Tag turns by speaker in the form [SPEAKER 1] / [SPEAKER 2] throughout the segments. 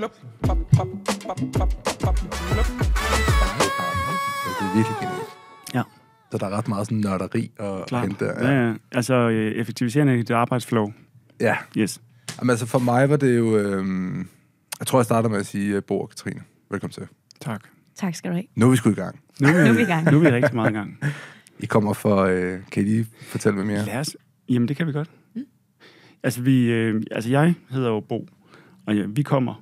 [SPEAKER 1] lup, lup. Det er virkelig genialt. Ja. Så der er ret meget sådan nørderi og hente. Ja. ja, ja. Altså øh, effektiviserende det arbejdsflow. Ja. Yes. Jamen, altså for mig var det jo... Øhm, jeg tror, jeg starter med at sige øh, Bo og Katrine. Velkommen til. Tak. Tak skal du have. Nu er vi sgu i gang.
[SPEAKER 2] Nu er vi, nu er vi i gang. nu er vi
[SPEAKER 1] rigtig meget i gang. I kommer for... Øh, kan I lige fortælle mig mere? Lad os, jamen, det kan vi godt.
[SPEAKER 3] Mm. Altså, vi, øh, altså, jeg hedder jo Bo, og ja, vi kommer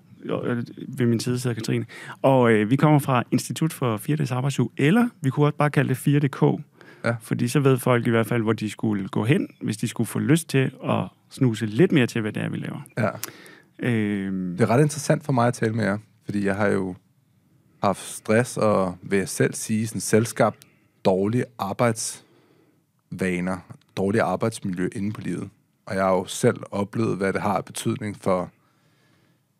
[SPEAKER 3] ved min side sidder Katrine. Og øh, vi kommer fra Institut for 4. Dags Arbejdsuge, eller vi kunne også bare kalde det 4.dk. Ja. Fordi så ved folk i hvert fald, hvor de skulle gå hen, hvis de skulle få lyst til at snuse lidt mere til, hvad det er, vi laver.
[SPEAKER 1] Ja. Øhm. Det er ret interessant for mig at tale med jer, fordi jeg har jo haft stress og, vil jeg selv sige, sådan selskab dårlige arbejdsvaner, dårlige arbejdsmiljø inde på livet. Og jeg har jo selv oplevet, hvad det har betydning for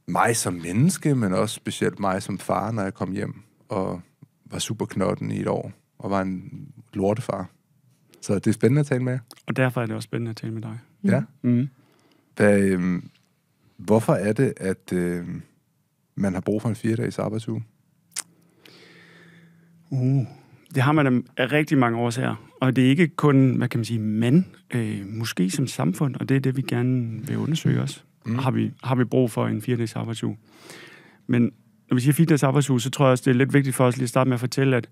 [SPEAKER 1] mig som menneske, men også specielt mig som far, når jeg kom hjem og var super knotten i et år og var en lortefar. Så det er spændende at tale med
[SPEAKER 3] Og derfor er det også spændende at tale med dig. Mm. Ja. Mm.
[SPEAKER 1] Hvad, øh, hvorfor er det, at øh, man har brug for en fire-dages arbejdsuge? Uh, det har
[SPEAKER 3] man af rigtig mange årsager. Og det er ikke kun, hvad kan man sige, men øh, måske som samfund, og det er det, vi gerne vil undersøge også mm. har, vi, har vi brug for en 4-dages arbejdsuge. Men når vi siger 4-dages arbejdsuge, så tror jeg også, det er lidt vigtigt for os lige at starte med at fortælle, at,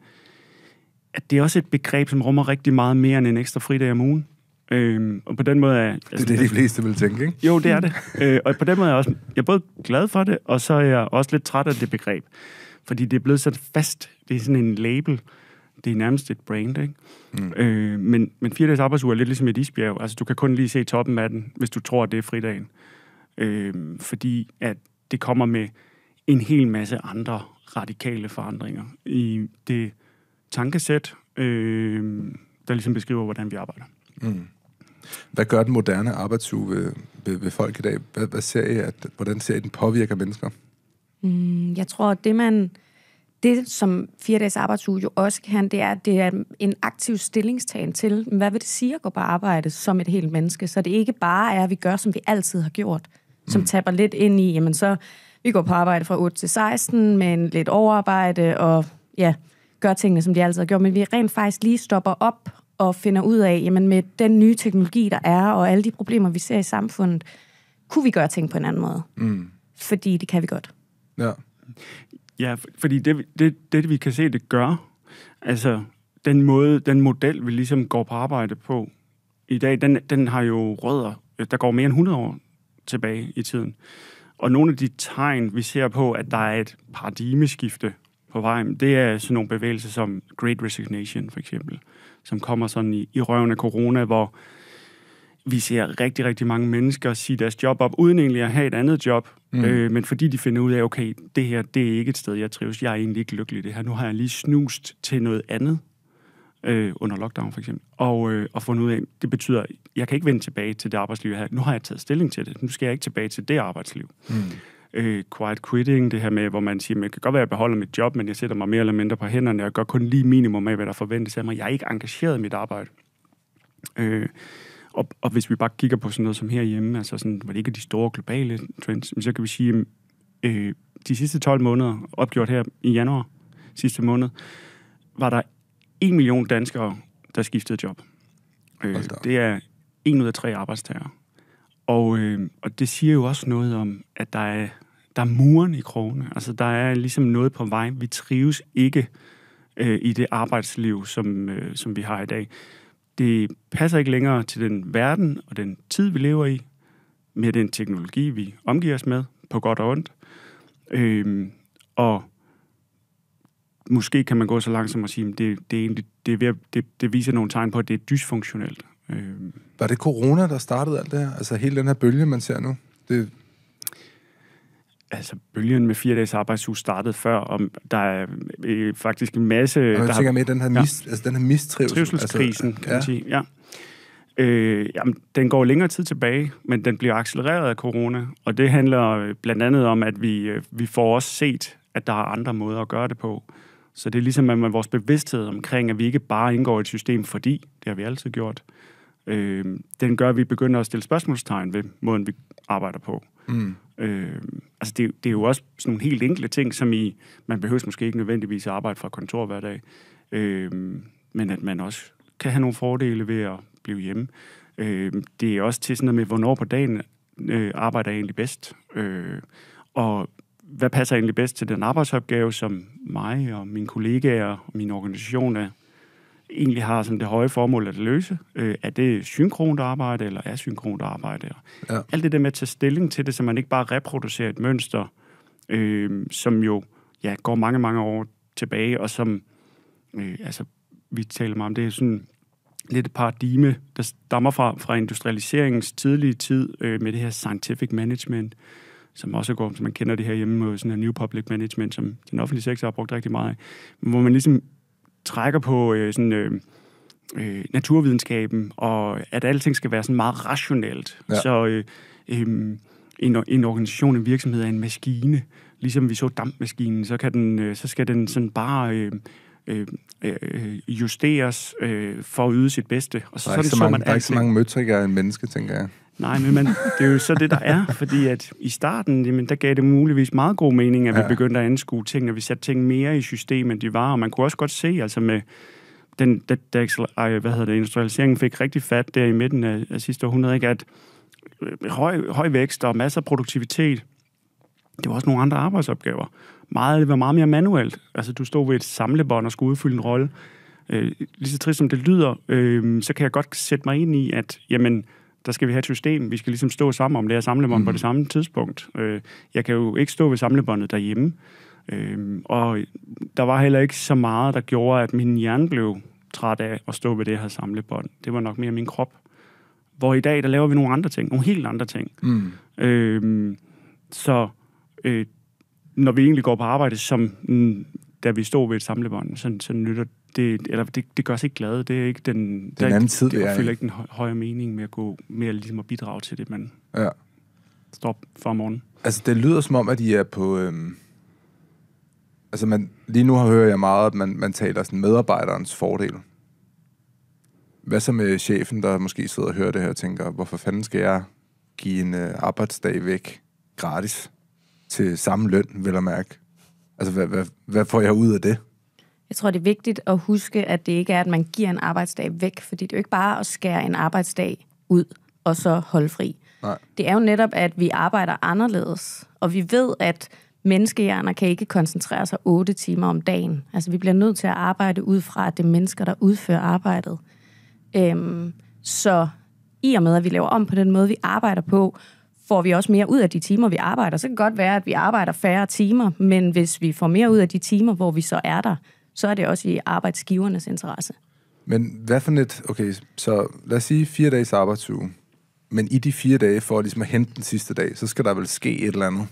[SPEAKER 3] at det er også et begreb, som rummer rigtig meget mere end en ekstra fridag om ugen. Øhm, og på den måde er... Altså, det er det, de fleste
[SPEAKER 1] vil tænke, ikke? Jo, det er det.
[SPEAKER 3] øh, og på den måde er jeg også jeg er både glad for det, og så er jeg også lidt træt af det begreb. Fordi det er blevet så fast. Det er sådan en label. Det er nærmest et brand, ikke? Mm. Øh, men, men fire dages arbejdsuge er lidt ligesom et isbjerg. Altså, du kan kun lige se toppen af den, hvis du tror, at det er fridagen øh, fordi at det kommer med en hel masse andre radikale forandringer i det tankesæt, øh, der ligesom beskriver, hvordan vi arbejder.
[SPEAKER 1] Mm. Hvad gør den moderne arbejdsuge ved, ved, ved folk i dag? Hvad, hvad ser I, at, hvordan ser I, den påvirker mennesker?
[SPEAKER 2] Mm, jeg tror, at det man... Det, som fire dages arbejdsuge jo også kan, det er, at det er en aktiv stillingstagen til, hvad vil det sige at gå på arbejde som et helt menneske? Så det ikke bare er, at vi gør, som vi altid har gjort, som mm. taber lidt ind i, jamen så, vi går på arbejde fra 8 til 16, men lidt overarbejde, og ja, gør tingene, som de altid har gjort, men vi rent faktisk lige stopper op og finder ud af, jamen med den nye teknologi, der er, og alle de problemer, vi ser i samfundet, kunne vi gøre ting på en anden måde? Mm. Fordi det kan vi godt.
[SPEAKER 3] Ja. Ja, fordi det, det, det, vi kan se, det gør, altså den måde, den model, vi ligesom går på arbejde på i dag, den, den har jo rødder, der går mere end 100 år tilbage i tiden. Og nogle af de tegn, vi ser på, at der er et paradigmeskifte på vej, det er sådan nogle bevægelser som Great Resignation for eksempel, som kommer sådan i, i røven af corona, hvor vi ser rigtig, rigtig mange mennesker sige deres job op, uden egentlig at have et andet job. Mm. Øh, men fordi de finder ud af, okay, det her, det er ikke et sted, jeg trives. Jeg er egentlig ikke lykkelig i det her. Nu har jeg lige snust til noget andet, øh, under lockdown for eksempel, og, øh, og fundet ud af, det betyder, jeg kan ikke vende tilbage til det arbejdsliv, jeg har. Nu har jeg taget stilling til det, nu skal jeg ikke tilbage til det arbejdsliv. Mm. Øh, quiet quitting, det her med, hvor man siger, man kan godt være, at jeg beholder mit job, men jeg sætter mig mere eller mindre på hænderne, og jeg gør kun lige minimum af, hvad der forventes af mig. Jeg er ikke engageret i mit arbejde. Øh, og, og hvis vi bare kigger på sådan noget som herhjemme, altså sådan, hvor det ikke er de store globale trends, så kan vi sige, øh, de sidste 12 måneder, opgjort her i januar sidste måned, var der en million danskere, der skiftede job. Øh, det er en ud af tre arbejdstager. Og, øh, og det siger jo også noget om, at der er, der er muren i krogene. Altså, der er ligesom noget på vej. Vi trives ikke øh, i det arbejdsliv, som, øh, som vi har i dag. Det passer ikke længere til den verden og den tid, vi lever i, med den teknologi, vi omgiver os med, på godt og ondt. Øh, og måske kan man gå så langt som at sige, at det, det, egentlig, det, ved, det, det viser nogle tegn på, at det er dysfunktionelt.
[SPEAKER 1] Øh. Var det corona, der startede alt det her? Altså hele den her bølge, man ser nu?
[SPEAKER 3] Det... Altså, bølgen med fire dages arbejdshus startede før, og der er øh, faktisk en masse... Og jeg der tænker har, med den her, mis,
[SPEAKER 1] ja. altså, den her mistrivsel. Altså, altså, kan ja. man sige. Ja.
[SPEAKER 3] Øh, jamen, den går længere tid tilbage, men den bliver accelereret af corona, og det handler øh, blandt andet om, at vi, øh, vi får også set, at der er andre måder at gøre det på. Øh, så det er ligesom at man, vores bevidsthed omkring, at vi ikke bare indgår i et system, fordi det har vi altid gjort, øh, den gør, at vi begynder at stille spørgsmålstegn ved måden, vi arbejder på. Mm. Øh, altså det, det er jo også sådan nogle helt enkle ting, som i, man behøver måske ikke nødvendigvis at arbejde fra kontor hver dag, øh, men at man også kan have nogle fordele ved at blive hjemme. Øh, det er også til sådan noget med, hvornår på dagen øh, arbejder jeg egentlig bedst. Øh, og hvad passer egentlig bedst til den arbejdsopgave, som mig og mine kollegaer og min organisation er, egentlig har som det høje formål at løse. Øh, er det synkront arbejde eller asynkront arbejde? Ja. Alt det der med at tage stilling til det, så man ikke bare reproducerer et mønster, øh, som jo ja, går mange, mange år tilbage, og som, øh, altså, vi taler meget om, det er sådan lidt et paradigme, der stammer fra, fra industrialiseringens tidlige tid øh, med det her scientific management, som også går, som man kender det her hjemme med sådan her New Public Management, som den offentlige sektor har brugt rigtig meget af, hvor man ligesom trækker på øh, sådan, øh, øh, naturvidenskaben, og at alting skal være sådan meget rationelt. Ja. Så øh, øh, en, en organisation, en virksomhed er en maskine. Ligesom vi så dampmaskinen, så, kan den, øh, så skal den sådan bare... Øh, øh, øh
[SPEAKER 1] justeres øh, for at yde sit bedste. Og så, der, er sådan, ikke så, mange, så man der er ikke så mange møtrikker af en menneske, tænker jeg.
[SPEAKER 3] Nej, men man, det er jo så det, der er, fordi at i starten, jamen, der gav det muligvis meget god mening, at ja. vi begyndte at anskue ting, og vi satte ting mere i systemet, end de var, og man kunne også godt se, altså med den, den, den ej, hvad hedder det, industrialiseringen fik rigtig fat der i midten af, af sidste århundrede, ikke? at øh, høj, høj vækst og masser af produktivitet, det var også nogle andre arbejdsopgaver. Meget, det var meget mere manuelt. Altså, du stod ved et samlebånd og skulle udfylde en rolle. Øh, lige så trist som det lyder, øh, så kan jeg godt sætte mig ind i, at jamen, der skal vi have et system. Vi skal ligesom stå sammen om det her samlebånd mm. på det mm. samme tidspunkt. Øh, jeg kan jo ikke stå ved samlebåndet derhjemme. Øh, og der var heller ikke så meget, der gjorde, at min hjerne blev træt af at stå ved det her samlebånd. Det var nok mere min krop. Hvor i dag, der laver vi nogle andre ting. Nogle helt andre ting. Mm. Øh, så øh, når vi egentlig går på arbejde, som mm, da vi stod ved et samlebånd, så, så nytter det, eller det, det gør os ikke glade. Det er ikke den, den der, anden ikke, tid, det er ikke den højere mening med at gå mere ligesom at bidrage til det, man ja. står for om morgenen.
[SPEAKER 1] Altså, det lyder som om, at I er på... Øhm altså man, lige nu hører jeg meget, at man, man taler sådan medarbejderens fordel. Hvad så med chefen, der måske sidder og hører det her og tænker, hvorfor fanden skal jeg give en øh, arbejdsdag væk gratis til samme løn, vil jeg mærke? Altså, hvad, hvad, hvad får jeg ud af det?
[SPEAKER 2] Jeg tror, det er vigtigt at huske, at det ikke er, at man giver en arbejdsdag væk, fordi det er jo ikke bare at skære en arbejdsdag ud og så holde fri. Nej. Det er jo netop, at vi arbejder anderledes, og vi ved, at menneskehjerner kan ikke koncentrere sig 8 timer om dagen. Altså, vi bliver nødt til at arbejde ud fra, at det er mennesker, der udfører arbejdet. Øhm, så i og med, at vi laver om på den måde, vi arbejder på, får vi også mere ud af de timer, vi arbejder. Så kan det godt være, at vi arbejder færre timer, men hvis vi får mere ud af de timer, hvor vi så er der, så er det også i arbejdsgivernes interesse.
[SPEAKER 1] Men hvad for net, okay, så lad os sige fire dages arbejdsuge, men i de fire dage, for ligesom at hente den sidste dag, så skal der vel ske et eller andet?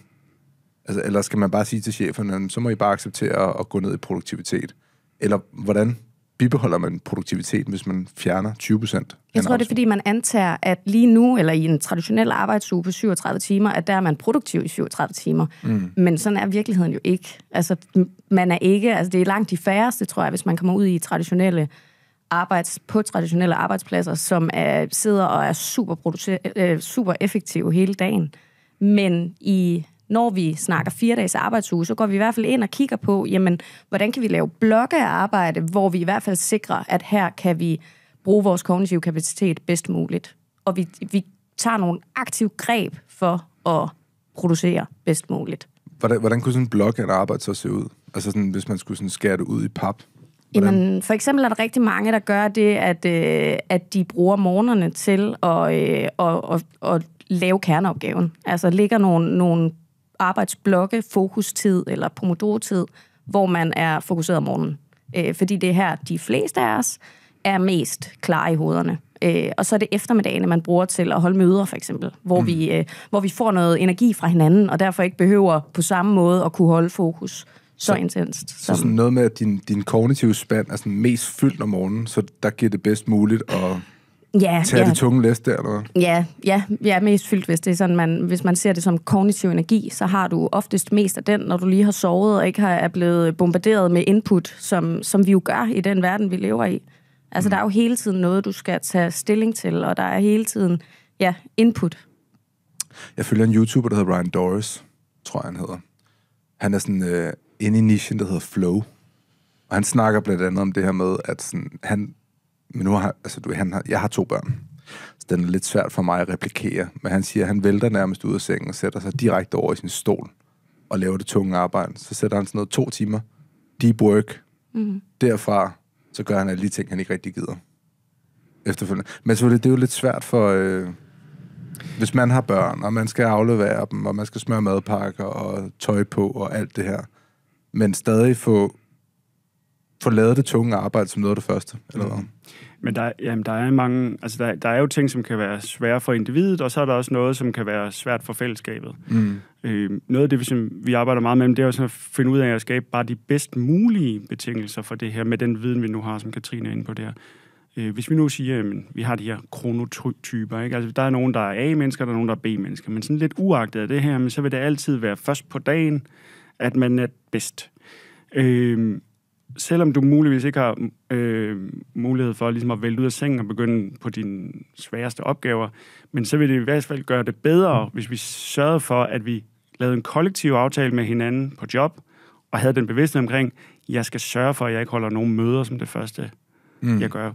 [SPEAKER 1] Altså, eller skal man bare sige til cheferne, så må I bare acceptere at gå ned i produktivitet? Eller hvordan bibeholder man produktiviteten, hvis man fjerner 20 procent? Jeg tror, det er,
[SPEAKER 2] fordi man antager, at lige nu, eller i en traditionel arbejdsuge på 37 timer, at der er man produktiv i 37 timer. Mm. Men sådan er virkeligheden jo ikke. Altså, man er ikke, altså det er langt de færreste, tror jeg, hvis man kommer ud i traditionelle arbejds, på traditionelle arbejdspladser, som er, sidder og er super, øh, super effektive hele dagen. Men i når vi snakker fire dages arbejdsuge, så går vi i hvert fald ind og kigger på, jamen, hvordan kan vi lave blokke af arbejde, hvor vi i hvert fald sikrer, at her kan vi bruge vores kognitive kapacitet bedst muligt. Og vi, vi tager nogle aktive greb for at producere bedst muligt.
[SPEAKER 1] Hvordan, hvordan kunne sådan en blok af arbejde så se ud? Altså sådan, hvis man skulle sådan skære det ud i pap?
[SPEAKER 2] Hvordan? Jamen, for eksempel er der rigtig mange, der gør det, at, øh, at de bruger morgenerne til at, øh, at, at, at lave kerneopgaven. Altså ligger nogle, nogle arbejdsblokke, fokustid eller pomodoro-tid, hvor man er fokuseret om morgenen. Øh, fordi det er her, de fleste af os er mest klar i hovederne. Øh, og så er det eftermiddagen, man bruger til at holde møder, for eksempel, hvor, mm. vi, øh, hvor vi får noget energi fra hinanden, og derfor ikke behøver på samme måde at kunne holde fokus så, så intenst. Så som... sådan
[SPEAKER 1] noget med, at din, din kognitive spand er sådan mest fyldt om morgenen, så der giver det bedst muligt at ja, tage ja. det tunge læs der, eller hvad?
[SPEAKER 2] Ja, ja, ja, mest fyldt, hvis det er sådan, man, hvis man ser det som kognitiv energi, så har du oftest mest af den, når du lige har sovet og ikke har, er blevet bombarderet med input, som, som vi jo gør i den verden, vi lever i. Altså, mm. der er jo hele tiden noget, du skal tage stilling til, og der er hele tiden, ja, input.
[SPEAKER 1] Jeg følger en YouTuber, der hedder Ryan Doris, tror jeg, han hedder. Han er sådan øh, inde i nichen, der hedder Flow. Og han snakker blandt andet om det her med, at sådan, han men nu har, altså, du, han har, jeg har to børn, så den er lidt svært for mig at replikere. Men han siger, at han vælter nærmest ud af sengen og sætter sig direkte over i sin stol og laver det tunge arbejde. Så sætter han sådan noget to timer, deep work. Mm. Derfra, så gør han alle de ting, han ikke rigtig gider. Efterfølgende. Men selvfølgelig, det er jo lidt svært for... Øh, hvis man har børn, og man skal aflevere dem, og man skal smøre madpakker og tøj på og alt det her, men stadig få få lavet det tunge arbejde som noget af det første, eller hvad? Mm.
[SPEAKER 3] Men der, jamen, der er mange, altså der, der er jo ting, som kan være svære for individet, og så er der også noget, som kan være svært for fællesskabet. Mm. Øh, noget af det, vi, som vi arbejder meget med, det er også at finde ud af at skabe bare de bedst mulige betingelser for det her, med den viden, vi nu har, som Katrine er inde på der. Øh, hvis vi nu siger, at vi har de her kronotyper, ikke? Altså, der er nogen, der er A-mennesker, der er nogen, der er B-mennesker, men sådan lidt uagtet af det her, men så vil det altid være først på dagen, at man er bedst. Øh, selvom du muligvis ikke har øh, mulighed for ligesom at vælge ud af sengen og begynde på dine sværeste opgaver, men så vil det i hvert fald gøre det bedre, mm. hvis vi sørgede for, at vi lavede en kollektiv aftale med hinanden på job, og havde den bevidsthed omkring, jeg skal sørge for, at jeg ikke holder nogen møder som det første, mm. jeg gør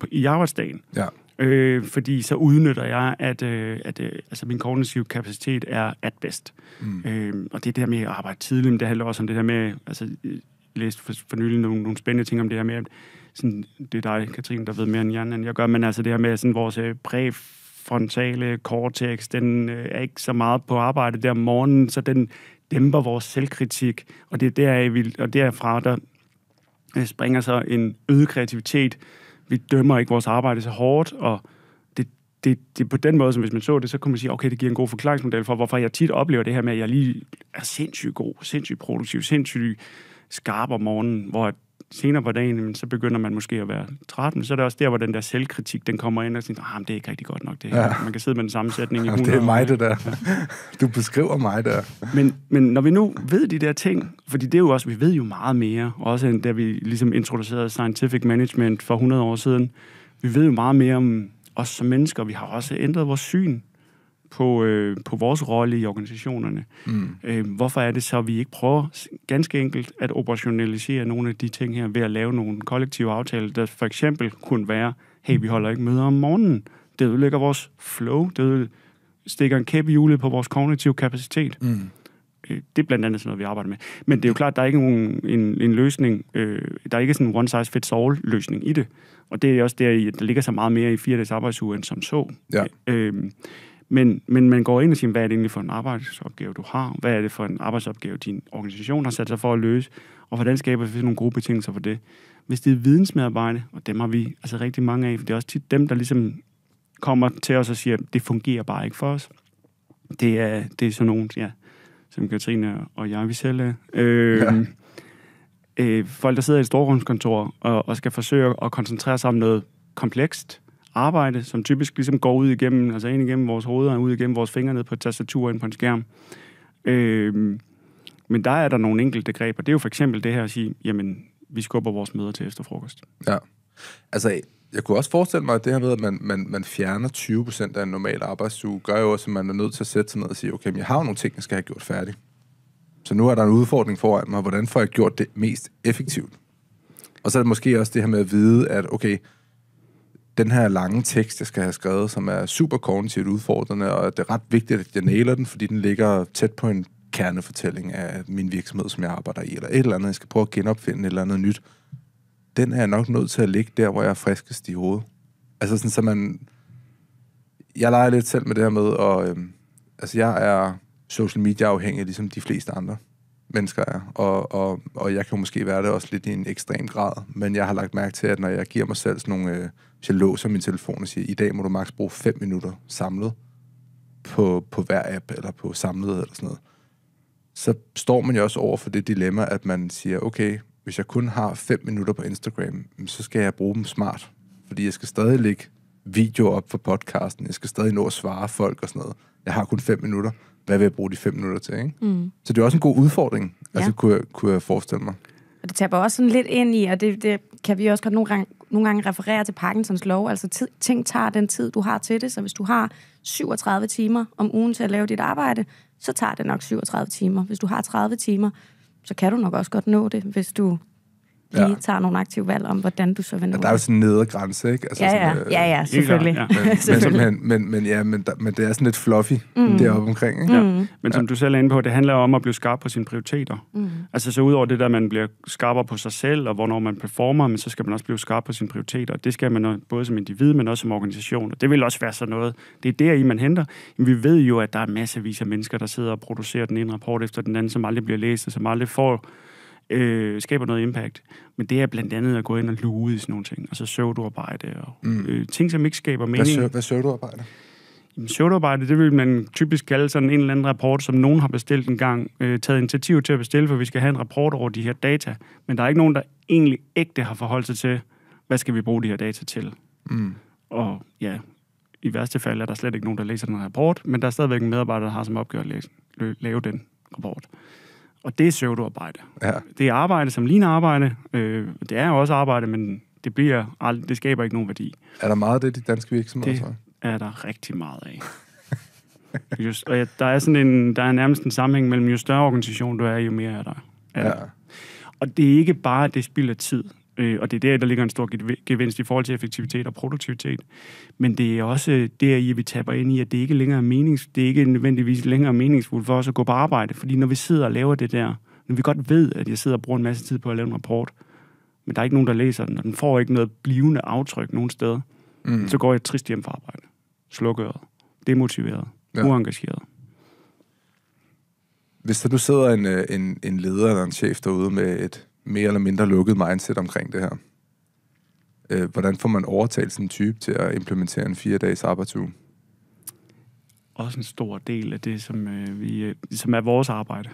[SPEAKER 3] på, i arbejdsdagen. Ja. Øh, fordi så udnytter jeg, at, øh, at øh, altså min kognitive kapacitet er at bedst. Mm. Øh, og det der med at arbejde tidligt, men det handler også om det der med, altså øh, læst for, for nylig nogle, nogle spændende ting om det her med, at sådan, det er dig, Katrine, der ved mere end jeg, end jeg gør, men altså det her med sådan, vores øh, præfrontale cortex, den øh, er ikke så meget på arbejde der om morgenen, så den dæmper vores selvkritik, og det er der, vi, og derfra, der øh, springer så en øget kreativitet. Vi dømmer ikke vores arbejde så hårdt, og det, det på den måde, som hvis man så det, så kunne man sige, okay, det giver en god forklaringsmodel for, hvorfor jeg tit oplever det her med, at jeg lige er sindssygt god, sindssygt produktiv, sindssygt skarp om morgenen, hvor senere på dagen, så begynder man måske at være træt, men så er det også der, hvor den der selvkritik, den kommer ind og siger, ah, det er ikke rigtig godt nok det her. Ja. Man kan sidde med den samme sætning i 100 Det er mig, det der.
[SPEAKER 1] Du beskriver mig der.
[SPEAKER 3] Men, men når vi nu ved de der ting, fordi det er jo også, vi ved jo meget mere, også end da vi ligesom introducerede scientific management for 100 år siden, vi ved jo meget mere om os som mennesker. Vi har også ændret vores syn på, øh, på vores rolle i organisationerne. Mm. Øh, hvorfor er det så, at vi ikke prøver ganske enkelt at operationalisere nogle af de ting her ved at lave nogle kollektive aftaler, der for eksempel kunne være, hey, vi holder ikke møder om morgenen. Det ødelægger vores flow. Det stikker en kæppe hjulet på vores kognitive kapacitet. Mm. Øh, det er blandt andet sådan noget, vi arbejder med. Men det er jo klart, der er ikke nogen, en, en løsning, øh, der er ikke sådan en one-size-fits-all-løsning i det. Og det er også der, der ligger så meget mere i fire dages arbejdsuge end som så. Ja. Øh, men, men man går ind og siger, hvad er det egentlig for en arbejdsopgave, du har? Hvad er det for en arbejdsopgave, din organisation har sat sig for at løse? Og hvordan skaber vi nogle gode betingelser for det? Hvis det er vidensmedarbejde, og dem har vi altså rigtig mange af, for det er også tit dem, der ligesom kommer til os og siger, det fungerer bare ikke for os. Det er, det er sådan nogen, ja, som Katrine og jeg, vi selv er. Øh, ja. Øhm, øh, folk, der sidder i et storrumskontor og, og skal forsøge at koncentrere sig om noget komplekst, arbejde, som typisk ligesom går ud igennem, altså ind igennem vores hoveder, ud igennem vores fingre ned på et tastatur ind på en skærm. Øh, men der er der nogle enkelte greb, og det er jo for eksempel det her at sige, jamen, vi skubber vores møder til efter frokost.
[SPEAKER 1] Ja. Altså, jeg kunne også forestille mig, at det her med, at man, man, man fjerner 20% af en normal arbejdsuge, gør jo også, at man er nødt til at sætte sig ned og sige, okay, men jeg har jo nogle ting, jeg skal have gjort færdigt. Så nu er der en udfordring foran mig, hvordan får jeg gjort det mest effektivt? Og så er det måske også det her med at vide, at okay, den her lange tekst, jeg skal have skrevet, som er super kognitivt udfordrende, og det er ret vigtigt, at jeg næler den, fordi den ligger tæt på en kernefortælling af min virksomhed, som jeg arbejder i, eller et eller andet, jeg skal prøve at genopfinde et eller andet nyt, den er jeg nok nødt til at ligge der, hvor jeg er friskest i hovedet. Altså sådan, så man... Jeg leger lidt selv med det her med, og øhm, altså jeg er social media afhængig, ligesom de fleste andre mennesker er, og, og, og jeg kan måske være det også lidt i en ekstrem grad, men jeg har lagt mærke til, at når jeg giver mig selv sådan nogle, øh, hvis jeg låser min telefon og siger, i dag må du maks bruge 5 minutter samlet på, på hver app, eller på samlet, eller sådan noget, så står man jo også over for det dilemma, at man siger, okay, hvis jeg kun har 5 minutter på Instagram, så skal jeg bruge dem smart, fordi jeg skal stadig ligge video op for podcasten. Jeg skal stadig nå at svare folk og sådan noget. Jeg har kun fem minutter. Hvad vil jeg bruge de fem minutter til? Ikke? Mm. Så det er også en god udfordring, altså, ja. altså, kunne, jeg, kunne jeg forestille mig.
[SPEAKER 2] Og det taber også sådan lidt ind i, og det, det kan vi også godt nogle gange, nogle gange referere til Parkinsons lov. Altså tid, ting tager den tid, du har til det. Så hvis du har 37 timer om ugen til at lave dit arbejde, så tager det nok 37 timer. Hvis du har 30 timer, så kan du nok også godt nå det, hvis du lige ja. tager nogle aktive valg om, hvordan du så vender ja, Der er jo sådan
[SPEAKER 1] en nedergrænse, ikke? Altså ja, ja. Sådan, øh, ja, ja, selvfølgelig. Ja. Men, selvfølgelig. Men, men, men, ja, men, der, men det er sådan lidt fluffy mm. deroppe omkring, ikke? Ja. Mm. Men som
[SPEAKER 3] du selv er inde på, det handler om at blive skarp på sine prioriteter. Mm. Altså så over det der, man bliver skarpere på sig selv, og hvornår man performer, men så skal man også blive skarp på sine prioriteter. Det skal man både som individ, men også som organisation. Og det vil også være sådan noget. Det er der, i man henter. Men vi ved jo, at der er massevis af mennesker, der sidder og producerer den ene rapport efter den anden, som aldrig bliver læst, og som aldrig får øh, skaber noget impact. Men det er blandt andet at gå ind og luge i sådan nogle ting. Altså søvdearbejde og mm. øh, ting, som ikke skaber mening. Hvad, søv, hvad
[SPEAKER 1] søvduarbejde?
[SPEAKER 3] Jamen, det vil man typisk kalde sådan en eller anden rapport, som nogen har bestilt en gang, øh, taget initiativ til at bestille, for vi skal have en rapport over de her data. Men der er ikke nogen, der egentlig ægte har forholdt sig til, hvad skal vi bruge de her data til? Mm. Og ja, i værste fald er der slet ikke nogen, der læser den rapport, men der er stadigvæk en medarbejder, der har som opgave at læse, lave den rapport. Og det er søvdearbejde. Ja. Det er arbejde, som
[SPEAKER 1] ligner arbejde.
[SPEAKER 3] Øh, det er også arbejde, men det, bliver ald- det skaber ikke nogen værdi.
[SPEAKER 1] Er der meget af det, de danske virksomheder? Det så? er der rigtig meget af.
[SPEAKER 3] just, og ja, der er sådan en, der er nærmest en sammenhæng mellem, jo større organisation du er, jo mere er der. Er ja. Der. Og det er ikke bare, at det spilder tid. Øh, og det er der, der ligger en stor gevinst i forhold til effektivitet og produktivitet. Men det er også der, i, at vi taber ind i, at det ikke længere er, menings, det er ikke nødvendigvis længere meningsfuldt for os at gå på arbejde. Fordi når vi sidder og laver det der, når vi godt ved, at jeg sidder og bruger en masse tid på at lave en rapport, men der er ikke nogen, der læser den, og den får ikke noget blivende aftryk nogen steder, mm. så går jeg trist hjem fra arbejde. Slukøret, demotiveret, ja. uengageret.
[SPEAKER 1] Hvis der nu sidder en, øh, en, en leder eller en chef derude med et mere eller mindre lukket mindset omkring det her. Øh, hvordan får man overtalt sådan en type til at implementere en fire-dages arbejdsuge?
[SPEAKER 3] Også en stor del af det, som, øh, vi, øh, som er vores arbejde.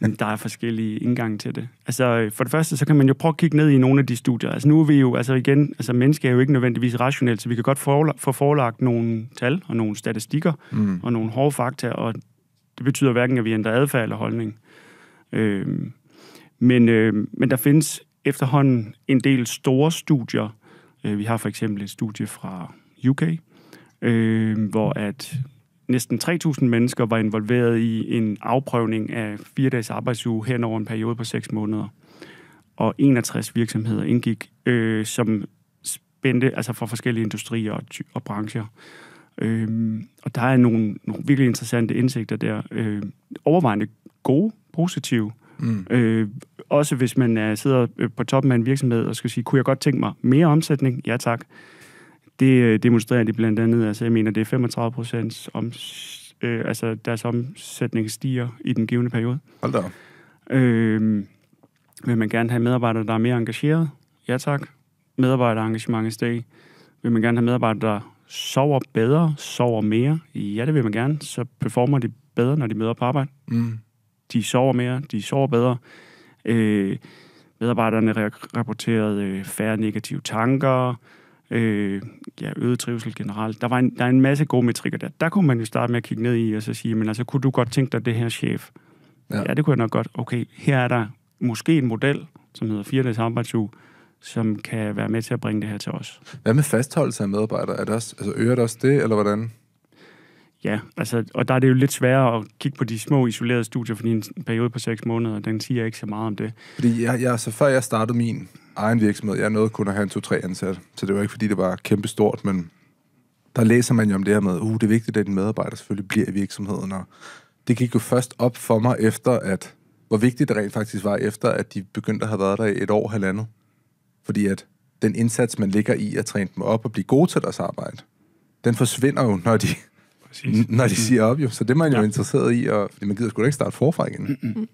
[SPEAKER 3] Mm. Der er forskellige indgange til det. Altså, øh, for det første, så kan man jo prøve at kigge ned i nogle af de studier. Altså, nu er vi jo, altså igen, altså mennesker er jo ikke nødvendigvis rationelt, så vi kan godt få forelagt nogle tal og nogle statistikker mm. og nogle hårde fakta, og det betyder hverken, at vi ændrer adfærd eller holdning. Øh, men, øh, men der findes efterhånden en del store studier. Øh, vi har for eksempel et studie fra UK, øh, hvor at næsten 3.000 mennesker var involveret i en afprøvning af fire dages arbejdsuge hen over en periode på 6 måneder. Og 61 virksomheder indgik, øh, som spændte altså fra forskellige industrier og, og brancher. Øh, og der er nogle, nogle virkelig interessante indsigter der. Øh, overvejende gode, positive, Mm. Øh, også hvis man er, sidder øh, på toppen af en virksomhed og skal sige, kunne jeg godt tænke mig mere omsætning? Ja tak. Det øh, demonstrerer de blandt andet. Altså, jeg mener, det er 35 procent om, øh, altså, deres omsætning stiger i den givende periode. Hold da. Øh, vil man gerne have medarbejdere, der er mere engageret? Ja tak. i dag. Vil man gerne have medarbejdere, der sover bedre, sover mere? Ja, det vil man gerne. Så performer de bedre, når de møder på arbejde. Mm de sover mere, de sover bedre. Øh, medarbejderne rapporterede øh, færre negative tanker, øh, ja, øget trivsel generelt. Der, var en, der er en masse gode metrikker der. Der kunne man jo starte med at kigge ned i og så sige, men altså, kunne du godt tænke dig det her, chef? Ja, ja det kunne jeg nok godt. Okay, her er der måske en model, som hedder 4 arbejdsuge, som kan være med til at bringe det
[SPEAKER 1] her til os. Hvad med fastholdelse af medarbejdere? Er det også, altså, øger det også det, eller hvordan? Ja,
[SPEAKER 3] altså, og der er det jo lidt sværere at kigge på de små isolerede studier, fordi en periode på 6 måneder, den siger ikke så meget om det.
[SPEAKER 1] Fordi jeg, jeg, så før jeg startede min egen virksomhed, jeg nåede kun at have en to-tre ansat, så det var ikke fordi, det var kæmpe stort, men der læser man jo om det her med, uh, det er vigtigt, at en medarbejder selvfølgelig bliver i virksomheden, og det gik jo først op for mig efter, at hvor vigtigt det rent faktisk var, efter at de begyndte at have været der i et år, halvandet. Fordi at den indsats, man ligger i at træne dem op og blive gode til deres arbejde, den forsvinder jo, når de når de mm. siger op jo, så det er man jo ja. interesseret i, og man gider sgu da ikke starte forfra igen. Mm-mm.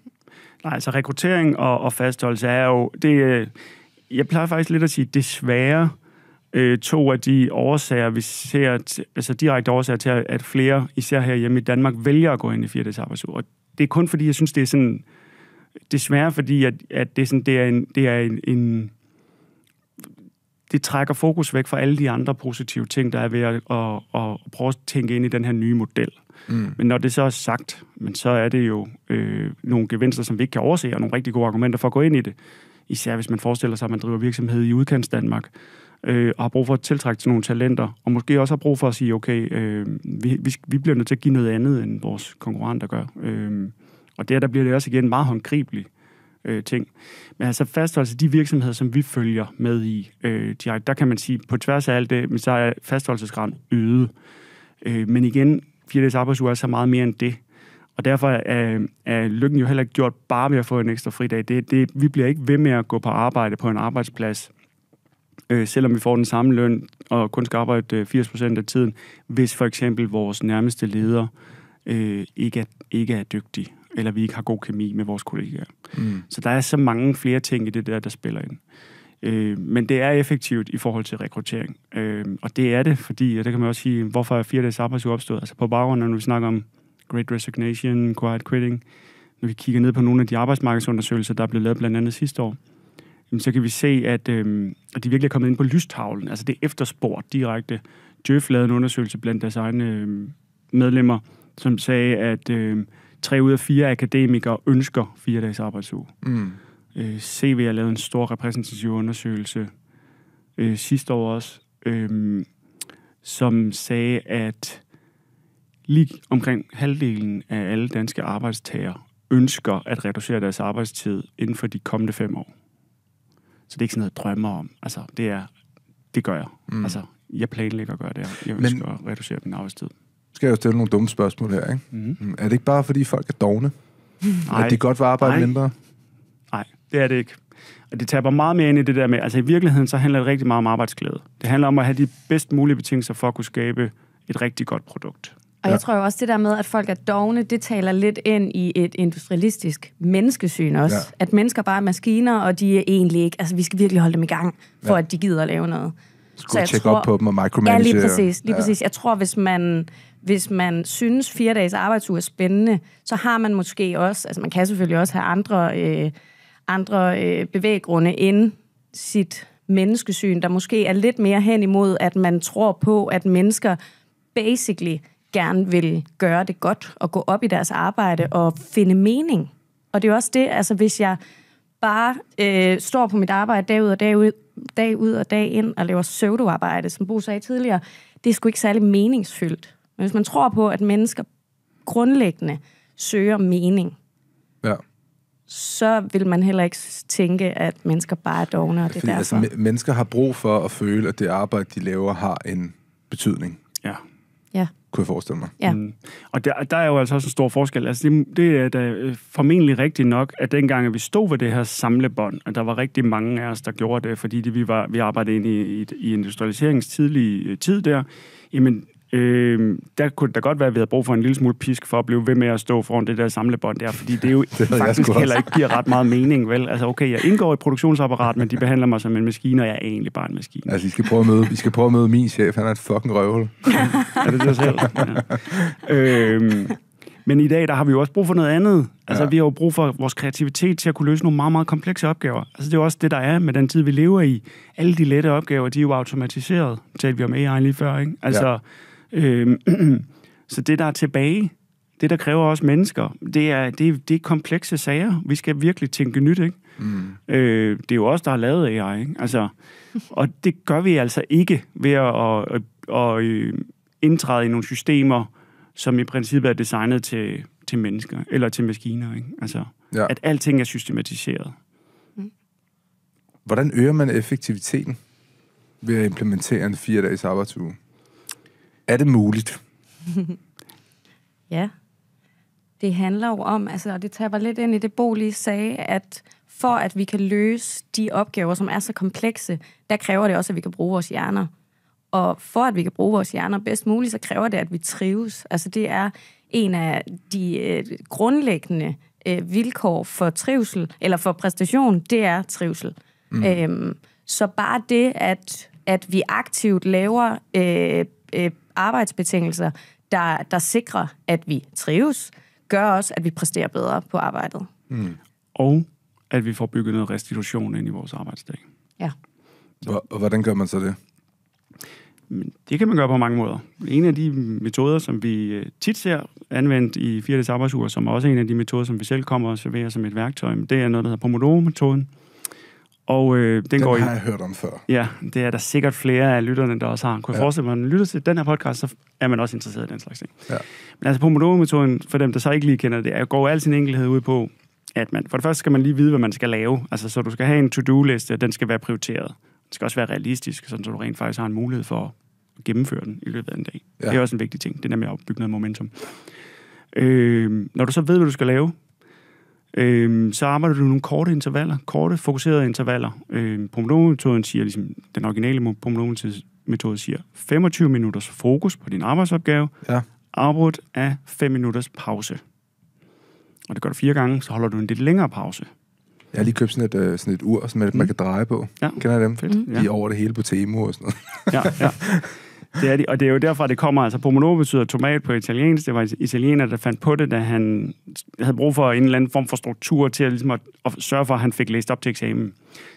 [SPEAKER 3] Nej, altså rekruttering og, og fastholdelse er jo, det, øh, jeg plejer faktisk lidt at sige, desværre, øh, to af de årsager, vi ser, t- altså direkte årsager til, at flere, især her hjemme i Danmark, vælger at gå ind i 4 arbejdsuge. Og det er kun fordi, jeg synes, det er sådan, desværre fordi, at, at det, er sådan, det er en, det er en, en det trækker fokus væk fra alle de andre positive ting, der er ved at, at, at prøve at tænke ind i den her nye model. Mm. Men når det så er sagt, men så er det jo øh, nogle gevinster, som vi ikke kan overse, og nogle rigtig gode argumenter for at gå ind i det. Især hvis man forestiller sig, at man driver virksomhed i udkants Danmark, øh, og har brug for at tiltrække til nogle talenter, og måske også har brug for at sige, okay, øh, vi, vi, vi bliver nødt til at give noget andet, end vores konkurrenter gør. Øh, og der, der bliver det også igen meget håndgribeligt øh, ting. Men altså fastholdelse af de virksomheder, som vi følger med i, øh, de, der kan man sige, på tværs af alt det, men så er fastholdelsesgraden øget. Øh, men igen, fire dages arbejdsuge er så meget mere end det. Og derfor er, er lykken jo heller ikke gjort bare ved at få en ekstra fridag. Det, det, vi bliver ikke ved med at gå på arbejde på en arbejdsplads, øh, selvom vi får den samme løn og kun skal arbejde 80% øh, af tiden, hvis for eksempel vores nærmeste leder øh, ikke, er, ikke er dygtig eller vi ikke har god kemi med vores kollegaer. Mm. Så der er så mange flere ting i det der, der spiller ind. Øh, men det er effektivt i forhold til rekruttering. Øh, og det er det, fordi, og det kan man også sige, hvorfor er fire dages arbejdsuge opstået? Altså på baggrund, når vi snakker om Great Resignation, Quiet Quitting, når vi kigger ned på nogle af de arbejdsmarkedsundersøgelser, der er blevet lavet blandt andet sidste år, så kan vi se, at, øh, at de virkelig er kommet ind på lystavlen. Altså det er efterspurgt direkte. Jeff lavede en undersøgelse blandt deres egne øh, medlemmer, som sagde, at øh, tre ud af fire akademikere ønsker fire dages arbejdsuge. Mm. Øh, CV har lavet en stor repræsentativ undersøgelse øh, sidste år også, øh, som sagde, at lige omkring halvdelen af alle danske arbejdstagere ønsker at reducere deres arbejdstid inden for de kommende fem år. Så det er ikke sådan noget, jeg drømmer om. Altså, det er, det gør jeg. Mm. Altså, jeg planlægger at gøre det. Jeg ønsker Men,
[SPEAKER 1] at reducere min arbejdstid skal jeg jo stille nogle dumme spørgsmål her, ikke? Mhm. Mm. Er det ikke bare, fordi folk er dogne? Nej. At de godt vil arbejde Nej. mindre?
[SPEAKER 3] Nej, det er det ikke. Og det taber meget mere ind i det der med, altså i virkeligheden, så handler det rigtig meget om arbejdsglæde. Det handler om at have de bedst mulige betingelser for at kunne skabe et rigtig godt produkt.
[SPEAKER 2] Og ja. jeg tror jo også, det der med, at folk er dogne, det taler lidt ind i et industrialistisk menneskesyn også. Ja. At mennesker bare er maskiner, og de er egentlig ikke... Altså, vi skal virkelig holde dem i gang, for ja. at de gider at lave noget. Skulle tjekke op på dem og micromanage. Ja, lige præcis. Lige ja. præcis. Jeg tror, hvis man hvis man synes fire dages arbejdsuge er spændende, så har man måske også, altså man kan selvfølgelig også have andre, øh, andre øh, bevæggrunde end sit menneskesyn, der måske er lidt mere hen imod, at man tror på, at mennesker basically gerne vil gøre det godt og gå op i deres arbejde og finde mening. Og det er også det, altså hvis jeg bare øh, står på mit arbejde dag ud og dag ud, dag ud og dag ind og laver pseudoarbejde, som Bo sagde tidligere, det er sgu ikke særlig meningsfyldt. Men hvis man tror på, at mennesker grundlæggende søger mening, ja. så vil man heller ikke tænke, at mennesker bare er dogne, og det er Fordi, altså, derfor. Altså,
[SPEAKER 1] mennesker har brug for at føle, at det arbejde, de laver, har en betydning. Ja. Ja. Kunne jeg forestille mig.
[SPEAKER 2] Ja.
[SPEAKER 3] Mm. Og der, der er jo altså også en stor forskel. Altså det, det er da øh, formentlig rigtigt nok, at dengang at vi stod ved det her samlebånd, at der var rigtig mange af os, der gjorde det, fordi det, vi, var, vi arbejdede ind i, i, i industrialiseringens tidlige øh, tid der, jamen Øh, der kunne det da godt være, at vi havde brug for en lille smule pisk for at blive ved med at stå foran det der samlebånd der, fordi det jo det faktisk heller ikke giver ret meget mening, vel? Altså, okay, jeg indgår i produktionsapparat, men de behandler mig som en maskine, og jeg er egentlig bare en maskine.
[SPEAKER 1] Altså, vi skal prøve at møde, vi skal prøve at møde min chef, han er et fucking røvhul. er det det selv?
[SPEAKER 3] Ja. Øh, men i dag, der har vi jo også brug for noget andet. Altså, ja. vi har jo brug for vores kreativitet til at kunne løse nogle meget, meget komplekse opgaver. Altså, det er jo også det, der er med den tid, vi lever i. Alle de lette opgaver, de er jo automatiseret, talte vi om AI lige før, ikke? Altså, ja Øh, så det, der er tilbage, det, der kræver også mennesker, det er, det, det er komplekse sager. Vi skal virkelig tænke nyt, ikke? Mm. Øh, det er jo også der har lavet AI, ikke? Altså, og det gør vi altså ikke ved at, at, at, at øh, indtræde i nogle systemer, som i princippet er designet til, til mennesker, eller til maskiner, ikke? Altså, ja. at alting
[SPEAKER 1] er systematiseret. Mm. Hvordan øger man effektiviteten ved at implementere en fire-dages arbejdsuge? er det muligt?
[SPEAKER 2] ja. Det handler jo om, altså, og det taber lidt ind i det, Bo lige sagde, at for at vi kan løse de opgaver, som er så komplekse, der kræver det også, at vi kan bruge vores hjerner. Og for at vi kan bruge vores hjerner bedst muligt, så kræver det, at vi trives. Altså det er en af de øh, grundlæggende øh, vilkår for trivsel, eller for præstation, det er trivsel. Mm. Øhm, så bare det, at, at vi aktivt laver øh, øh, arbejdsbetingelser, der, der sikrer, at vi trives, gør også, at vi præsterer bedre på arbejdet.
[SPEAKER 1] Mm.
[SPEAKER 3] Og at vi får bygget noget restitution ind i vores arbejdsdag.
[SPEAKER 1] Ja. Og hvordan gør man så det?
[SPEAKER 3] Det kan man gøre på mange måder. En af de metoder, som vi øh, tit ser anvendt i 4 arbejdsure, som også er en af de metoder, som vi selv kommer og serverer som et værktøj, det er noget, der hedder Pomodoro-metoden. Mm og øh, den, den går har i, jeg hørt om før. Ja, det er der sikkert flere af lytterne, der også har. Kunne jeg ja. forestille mig, at man lytter til den her podcast, så er man også interesseret i den slags ting. Ja. Men altså Pomodoro-metoden, for dem, der så ikke lige kender det, går al sin enkelhed ud på, at man, for det første skal man lige vide, hvad man skal lave. Altså, så du skal have en to-do-liste, og den skal være prioriteret. Den skal også være realistisk, så du rent faktisk har en mulighed for at gennemføre den i løbet af en dag. Ja. Det er også en vigtig ting, det der med at opbygge noget momentum. Øh, når du så ved, hvad du skal lave, øh, så arbejder du i nogle korte intervaller, korte fokuserede intervaller. Øh, Pomodoro-metoden siger, ligesom den originale Pomodoro-metode siger, 25 minutters fokus på din arbejdsopgave, ja. afbrudt af 5 minutters pause. Og det gør du fire gange, så holder du en lidt længere pause.
[SPEAKER 1] Jeg har lige købt sådan et, øh, sådan et ur, som man, mm. kan dreje på. Ja. Kender jeg dem? Fedt. Mm. Ja. I over det hele på Temu og sådan noget. ja, ja.
[SPEAKER 3] Det er de, og det er jo derfra, det kommer. Altså, pomodoro betyder tomat på italiensk. Det var italiener, der fandt på det, da han havde brug for en eller anden form for struktur til at, ligesom at, at sørge for, at han fik læst op til eksamen.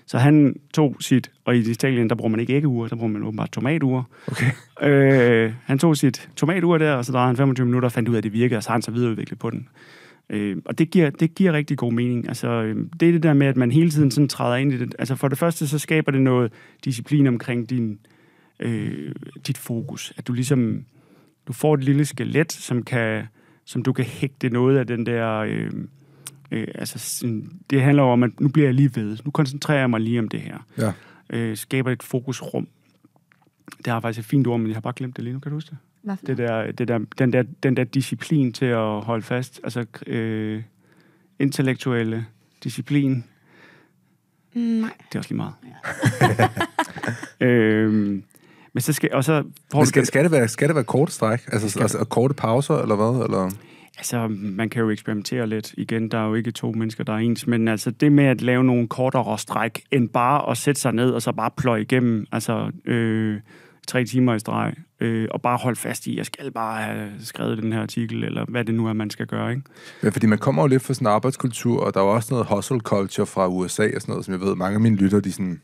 [SPEAKER 3] Så han tog sit, og i Italien, der bruger man ikke æggeure, der bruger man åbenbart tomatuger. Okay. Øh, han tog sit tomatur der, og så drejede han 25 minutter og fandt ud af, at det virkede, og så har han så videreudviklet på den. Øh, og det giver, det giver rigtig god mening. Altså, øh, det er det der med, at man hele tiden sådan træder ind i det. Altså, for det første, så skaber det noget disciplin omkring din øh, dit fokus. At du ligesom du får et lille skelet, som, kan, som du kan hægte noget af den der... Øh, øh, altså, det handler om, at nu bliver jeg lige ved. Nu koncentrerer jeg mig lige om det her. Ja. Øh, skaber et fokusrum. Det har faktisk et fint ord, men jeg har bare glemt det lige nu. Kan du huske det? Det der, det der, den, der, den der disciplin til at holde fast. Altså øh, intellektuelle disciplin. Mm, nej. Det er også lige meget. Ja. øhm, men så skal, og så får Men skal, du, skal, det være, skal det være korte stræk? Altså, skal, altså korte pauser, eller hvad? Eller? Altså, man kan jo eksperimentere lidt. Igen, der er jo ikke to mennesker, der er ens. Men altså, det med at lave nogle kortere stræk, end bare at sætte sig ned og så bare pløje igennem, altså øh, tre timer i streg, øh, og bare holde fast i, jeg skal bare have skrevet
[SPEAKER 1] den her artikel, eller hvad det nu er, man skal gøre, ikke? Ja, fordi man kommer jo lidt fra sådan en arbejdskultur, og der er jo også noget hustle culture fra USA og sådan noget, som jeg ved, mange af mine lytter, de sådan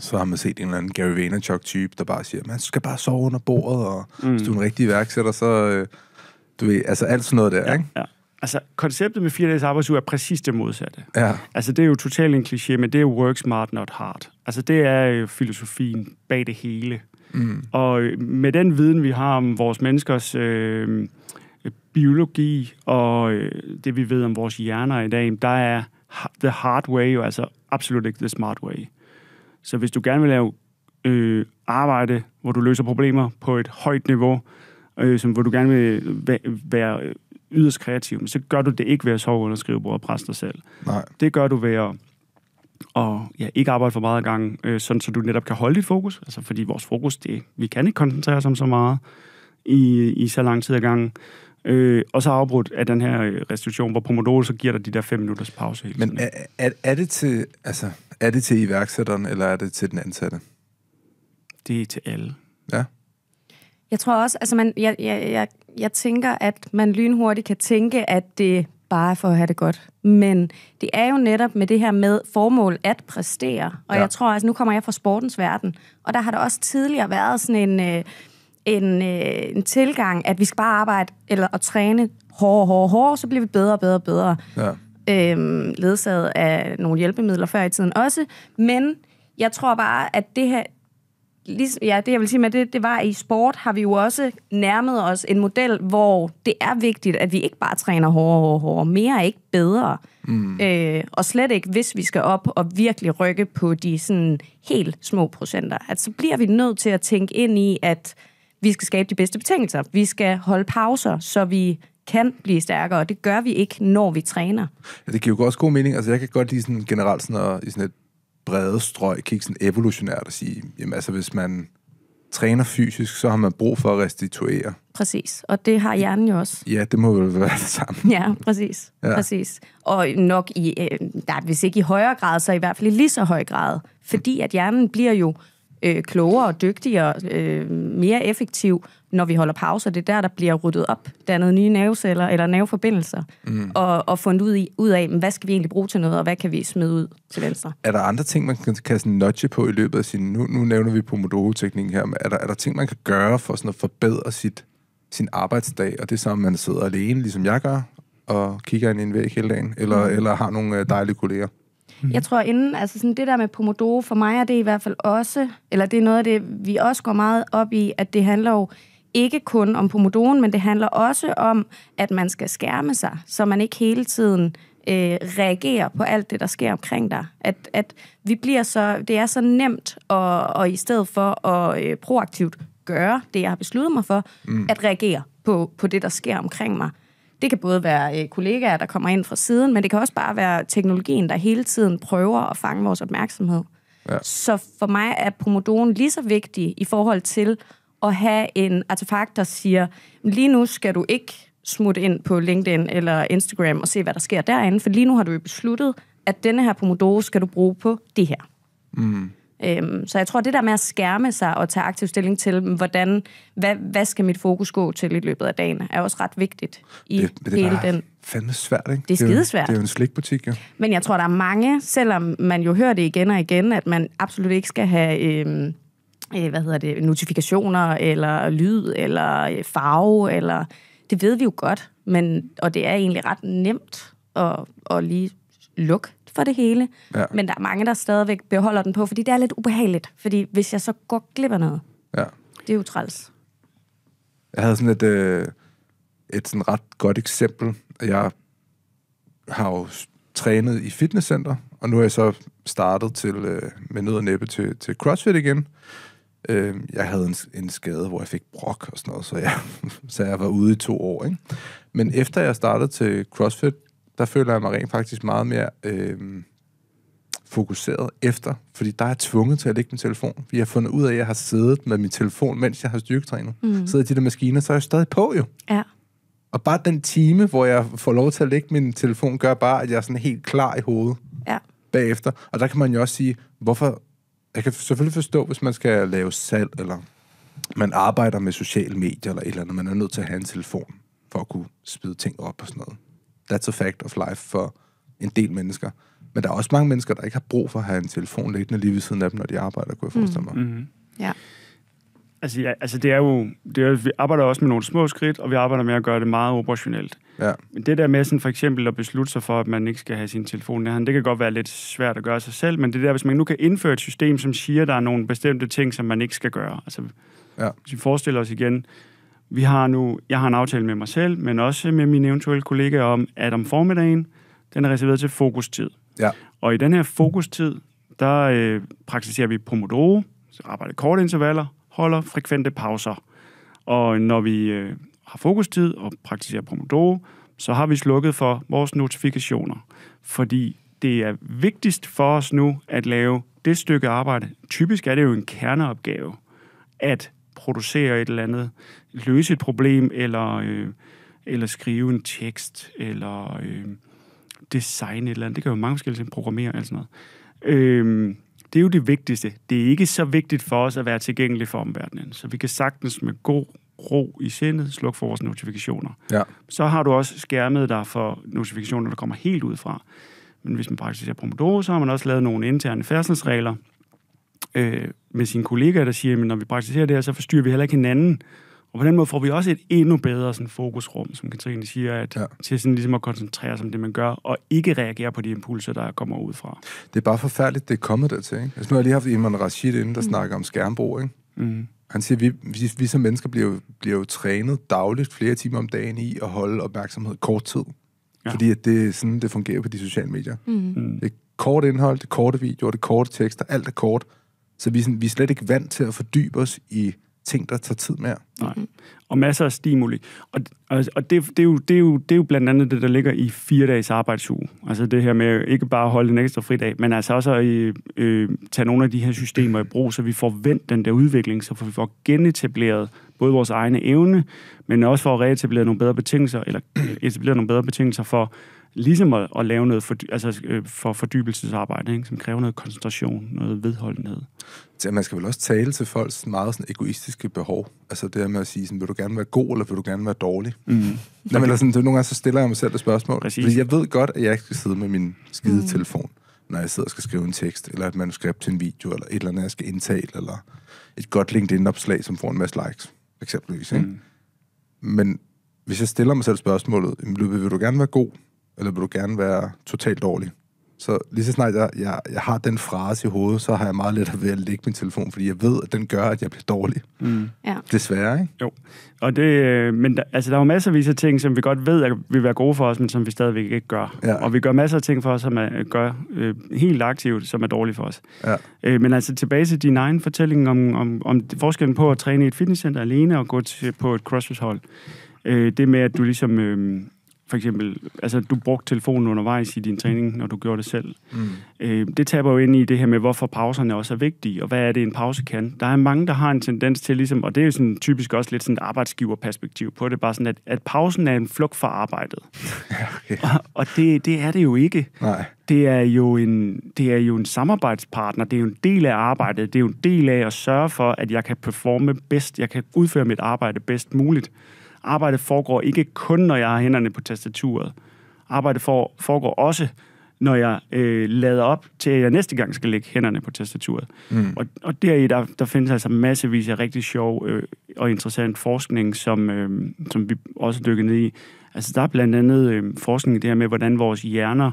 [SPEAKER 1] så har man set en eller anden Gary Vaynerchuk-type, der bare siger, man skal bare sove under bordet, og mm. hvis du er en rigtig iværksætter, så... Øh, du ved, altså alt sådan noget der, ja, ikke? Ja. Altså, konceptet med fire dages arbejdsuge er præcis det modsatte. Ja.
[SPEAKER 3] Altså, det er jo totalt en kliché, men det er work smart, not hard. Altså, det er jo øh, filosofien bag det hele. Mm. Og øh, med den viden, vi har om vores menneskers øh, biologi og øh, det, vi ved om vores hjerner i dag, der er the hard way jo altså absolut ikke the smart way. Så hvis du gerne vil lave øh, arbejde, hvor du løser problemer på et højt niveau, øh, som, hvor du gerne vil være yderst kreativ, så gør du det ikke ved at sove under skrivebord og presse dig selv. Nej. Det gør du ved at og ja, ikke arbejde for meget ad gangen, øh, sådan så du netop kan holde dit fokus, altså fordi vores fokus, det, vi kan ikke koncentrere os om så meget i, i så lang tid ad gangen. Øh, og så afbrudt af den her øh, restitution, hvor Pomodoro så giver dig de der fem minutters pause. Hele Men er,
[SPEAKER 1] er, er, det til, altså, er det til iværksætteren, eller er det til den ansatte? Det er til alle. Ja.
[SPEAKER 2] Jeg tror også, altså man, jeg, jeg, jeg, jeg tænker, at man lynhurtigt kan tænke, at det bare for at have det godt. Men det er jo netop med det her med formål at præstere. Og ja. jeg tror, altså nu kommer jeg fra sportens verden, og der har der også tidligere været sådan en... Øh, en, øh, en tilgang, at vi skal bare arbejde eller at træne hårdere, hårdere, hårdere, så bliver vi bedre og bedre og bedre. Ja. Øhm, ledsaget af nogle hjælpemidler før i tiden også. Men jeg tror bare, at det her, ligesom, ja, det jeg vil sige med det, det var, at i sport har vi jo også nærmet os en model, hvor det er vigtigt, at vi ikke bare træner hårdere, hårdere, hårde, Mere ikke bedre. Mm. Øh, og slet ikke, hvis vi skal op og virkelig rykke på de sådan helt små procenter. At så bliver vi nødt til at tænke ind i, at vi skal skabe de bedste betingelser. Vi skal holde pauser, så vi kan blive stærkere, og det gør vi ikke, når vi træner.
[SPEAKER 1] Ja, det giver jo også god mening. Altså, jeg kan godt lide sådan generelt sådan at, i sådan et brede strøg kigge sådan evolutionært og sige, jamen altså, hvis man træner fysisk, så har man brug for at restituere.
[SPEAKER 2] Præcis, og det har hjernen jo
[SPEAKER 1] også. Ja, det må vel være det samme.
[SPEAKER 2] Ja, præcis. Ja. præcis. Og nok i, øh, nej, hvis ikke i højere grad, så i hvert fald i lige så høj grad. Fordi at hjernen bliver jo øh, klogere og dygtigere, øh, mere effektiv, når vi holder pauser. Det er der, der bliver ryddet op. Der nye nerveceller eller nerveforbindelser. Mm. Og, og fundet ud, i, ud af, hvad skal vi egentlig bruge til noget, og hvad kan vi smide ud til venstre.
[SPEAKER 1] Er der andre ting, man kan, kan notche på i løbet af sin... Nu, nu nævner vi Pomodoro-teknikken her, men er der, er der ting, man kan gøre for sådan at forbedre sit, sin arbejdsdag, og det samme, man sidder alene, ligesom jeg gør, og kigger ind i en væg hele dagen, eller, mm. eller har nogle øh, dejlige kolleger?
[SPEAKER 2] Mm. Jeg tror inden, altså sådan det der med Pomodoro, for mig er det i hvert fald også, eller det er noget af det, vi også går meget op i, at det handler jo ikke kun om Pomodoren, men det handler også om, at man skal skærme sig, så man ikke hele tiden øh, reagerer på alt det, der sker omkring dig. At, at vi bliver så, det er så nemt at, og i stedet for at øh, proaktivt gøre det, jeg har besluttet mig for, mm. at reagere på, på det, der sker omkring mig. Det kan både være øh, kollegaer, der kommer ind fra siden, men det kan også bare være teknologien, der hele tiden prøver at fange vores opmærksomhed. Ja. Så for mig er Pomodoren lige så vigtig i forhold til at have en artefakt, der siger, lige nu skal du ikke smutte ind på LinkedIn eller Instagram og se, hvad der sker derinde, for lige nu har du jo besluttet, at denne her Pomodoro skal du bruge på det her. Mm. Øhm, så jeg tror, det der med at skærme sig og tage aktiv stilling til, hvordan, hvad, hvad skal mit fokus gå til i løbet af dagen, er også ret vigtigt i det, det hele den
[SPEAKER 1] fandme svært, ikke? Det er skidesvært. Det er jo en slikbutik, ja.
[SPEAKER 2] Men jeg tror, der er mange, selvom man jo hører det igen og igen, at man absolut ikke skal have... Øhm, øh, hvad hedder det, notifikationer, eller lyd, eller øh, farve, eller... Det ved vi jo godt, men, og det er egentlig ret nemt at, at lige lukke for det hele. Ja. Men der er mange, der stadigvæk beholder den på, fordi det er lidt ubehageligt. Fordi hvis jeg så går glip af noget, ja. det er jo træls.
[SPEAKER 1] Jeg havde sådan et, øh, et sådan ret godt eksempel. Jeg har jo trænet i fitnesscenter, og nu er jeg så startet til, øh, med nød og næppe til, til CrossFit igen. Øh, jeg havde en, en skade, hvor jeg fik brok og sådan noget, så jeg, så jeg var ude i to år. Ikke? Men efter jeg startede til CrossFit, der føler jeg mig rent faktisk meget mere øh, fokuseret efter, fordi der er jeg tvunget til at lægge min telefon. Vi har fundet ud af, at jeg har siddet med min telefon, mens jeg har styrketrænet. Mm. Sidder i de der maskiner, så er jeg stadig på jo. Ja. Og bare den time, hvor jeg får lov til at lægge min telefon, gør bare, at jeg er sådan helt klar i hovedet ja. bagefter. Og der kan man jo også sige, hvorfor... Jeg kan selvfølgelig forstå, hvis man skal lave salg, eller man arbejder med sociale medier, eller et eller andet. Man er nødt til at have en telefon for at kunne spide ting op og sådan noget. That's a fact of life for en del mennesker. Men der er også mange mennesker, der ikke har brug for at have en telefon liggende lige ved siden af dem, når de arbejder, kunne jeg mm. forestille
[SPEAKER 3] mig. Mm. hmm Ja. Altså, ja, altså det er jo, det er, vi arbejder også med nogle små skridt, og vi arbejder med at gøre det meget operationelt. Ja. Men det der med sådan for eksempel at beslutte sig for, at man ikke skal have sin telefon nærheden, det kan godt være lidt svært at gøre sig selv, men det der, hvis man nu kan indføre et system, som siger, at der er nogle bestemte ting, som man ikke skal gøre. Altså, ja. hvis vi forestiller os igen, vi har nu, jeg har en aftale med mig selv, men også med mine eventuelle kollegaer om, at om formiddagen, den er reserveret til fokustid. Ja. Og i den her fokustid, der øh, praktiserer vi Pomodoro, så arbejder korte intervaller, holder frekvente pauser. Og når vi øh, har fokustid og praktiserer Pomodoro, så har vi slukket for vores notifikationer. Fordi det er vigtigst for os nu at lave det stykke arbejde. Typisk er det jo en kerneopgave, at producere et eller andet, løse et problem, eller, øh, eller skrive en tekst, eller øh, designe et eller andet. Det kan jo mange forskellige ting, programmere og sådan noget. Øh, det er jo det vigtigste. Det er ikke så vigtigt for os at være tilgængelige for omverdenen, så vi kan sagtens med god ro i sindet slukke for vores notifikationer. Ja. Så har du også skærmet dig for notifikationer, der kommer helt ud fra. Men hvis man praktiserer Pomodoro, så har man også lavet nogle interne færdselsregler, øh, med sine kollegaer, der siger, at når vi praktiserer det her, så forstyrrer vi heller ikke hinanden. Og på den måde får vi også et endnu bedre sådan, fokusrum, som Katrine siger, at, ja. til sådan, ligesom at koncentrere sig om det, man gør, og ikke reagere på de impulser, der
[SPEAKER 1] kommer ud fra. Det er bare forfærdeligt, det er kommet dertil. Ikke? Altså, nu har jeg lige haft Iman Rashid inden, der mm. snakker om skærmbrug. Ikke? Mm. Han siger, at vi, vi, vi som mennesker bliver, jo, bliver jo trænet dagligt flere timer om dagen i at holde opmærksomhed kort tid. Ja. Fordi at det sådan, det fungerer på de sociale medier. Mm. mm. Det er kort indhold, det er korte videoer, det er korte tekster, alt er kort. Så vi, vi er slet ikke vant til at fordybe os i ting, der tager tid mere. Nej. Og masser af stimuli. Og, og,
[SPEAKER 3] og det, det, er jo, det, er jo, det er jo blandt andet det, der ligger i fire dages arbejdsuge. Altså det her med ikke bare at holde en ekstra fridag, men altså også at øh, tage nogle af de her systemer i brug, så vi får vendt den der udvikling, så vi får genetableret både vores egne evne, men også for at reetablere nogle bedre betingelser, eller øh, etablere nogle bedre betingelser for ligesom at, at lave noget for, altså, øh, for fordybelsesarbejde, ikke? som kræver noget koncentration,
[SPEAKER 1] noget vedholdenhed. Så man skal vel også tale til folks meget sådan egoistiske behov. Altså det her med at sige, sådan, vil du gerne være god, eller vil du gerne være dårlig? Mm. Nå, men, sådan, det, nogle gange så stiller jeg mig selv det spørgsmål. Præcis. Fordi jeg ved godt, at jeg ikke skal sidde med min skide mm. telefon, mm. når jeg sidder og skal skrive en tekst, eller et manuskript til en video, eller et eller andet, jeg skal indtale, eller et godt LinkedIn-opslag, som får en masse likes, eksempelvis. Ikke? Mm. Men hvis jeg stiller mig selv spørgsmålet, vil du gerne være god, eller vil du gerne være totalt dårlig? Så lige så snart jeg, jeg, jeg har den frase i hovedet, så har jeg meget let ved at lægge min telefon, fordi jeg ved, at den gør, at jeg bliver dårlig. Mm. Ja. Desværre, ikke?
[SPEAKER 3] Jo. Og det, øh, men der, altså, der er jo masser af ting, som vi godt ved, at vi være gode for os, men som vi stadigvæk ikke gør. Ja. Og vi gør masser af ting for os, som er, gør øh, helt aktivt, som er dårlige for os. Ja. Øh, men altså tilbage til din egen fortælling om, om, om forskellen på at træne i et fitnesscenter alene og gå til, på et crossfit-hold. Øh, det med, at du ligesom... Øh, for eksempel, altså du brugte telefonen undervejs i din træning, når du gjorde det selv. Mm. Øh, det taber jo ind i det her med, hvorfor pauserne også er vigtige, og hvad er det, en pause kan. Der er mange, der har en tendens til ligesom, og det er jo sådan, typisk også lidt sådan et arbejdsgiverperspektiv på det, bare sådan, at, at pausen er en flugt fra arbejdet. okay. Og, og det, det er det jo ikke. Nej. Det er, jo en, det er jo en samarbejdspartner, det er jo en del af arbejdet, det er jo en del af at sørge for, at jeg kan performe bedst, jeg kan udføre mit arbejde bedst muligt arbejde foregår ikke kun, når jeg har hænderne på tastaturet. Arbejde for, foregår også, når jeg øh, lader op til, at jeg næste gang skal lægge hænderne på tastaturet. Mm. Og, og deri, der, der findes altså massevis af rigtig sjov øh, og interessant forskning, som, øh, som vi også dykker ned i. Altså, der er blandt andet øh, forskning i det her med, hvordan vores hjerner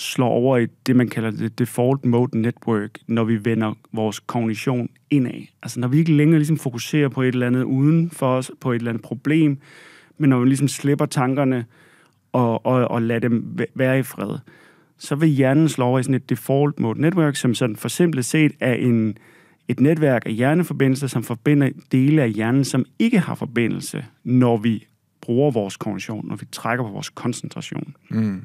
[SPEAKER 3] slår over i det, man kalder det default mode network, når vi vender vores kognition indad. Altså når vi ikke længere ligesom fokuserer på et eller andet uden for os, på et eller andet problem, men når vi ligesom slipper tankerne og, og, og lader dem være i fred, så vil hjernen slå over i sådan et default mode network, som sådan for simpelt set er en, et netværk af hjerneforbindelser, som forbinder dele af hjernen, som ikke har forbindelse, når vi bruger vores kognition, når vi trækker på vores koncentration. Mm.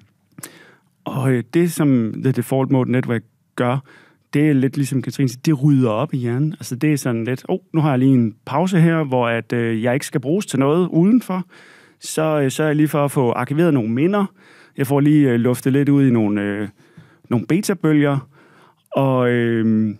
[SPEAKER 3] Og øh, det, som The Default Mode Network gør, det er lidt ligesom Katrine siger, det rydder op i hjernen. Altså det er sådan lidt, oh, nu har jeg lige en pause her, hvor at, øh, jeg ikke skal bruges til noget udenfor. Så øh, sørger jeg lige for at få arkiveret nogle minder. Jeg får lige øh, luftet lidt ud i nogle, øh, nogle beta-bølger. Og øh,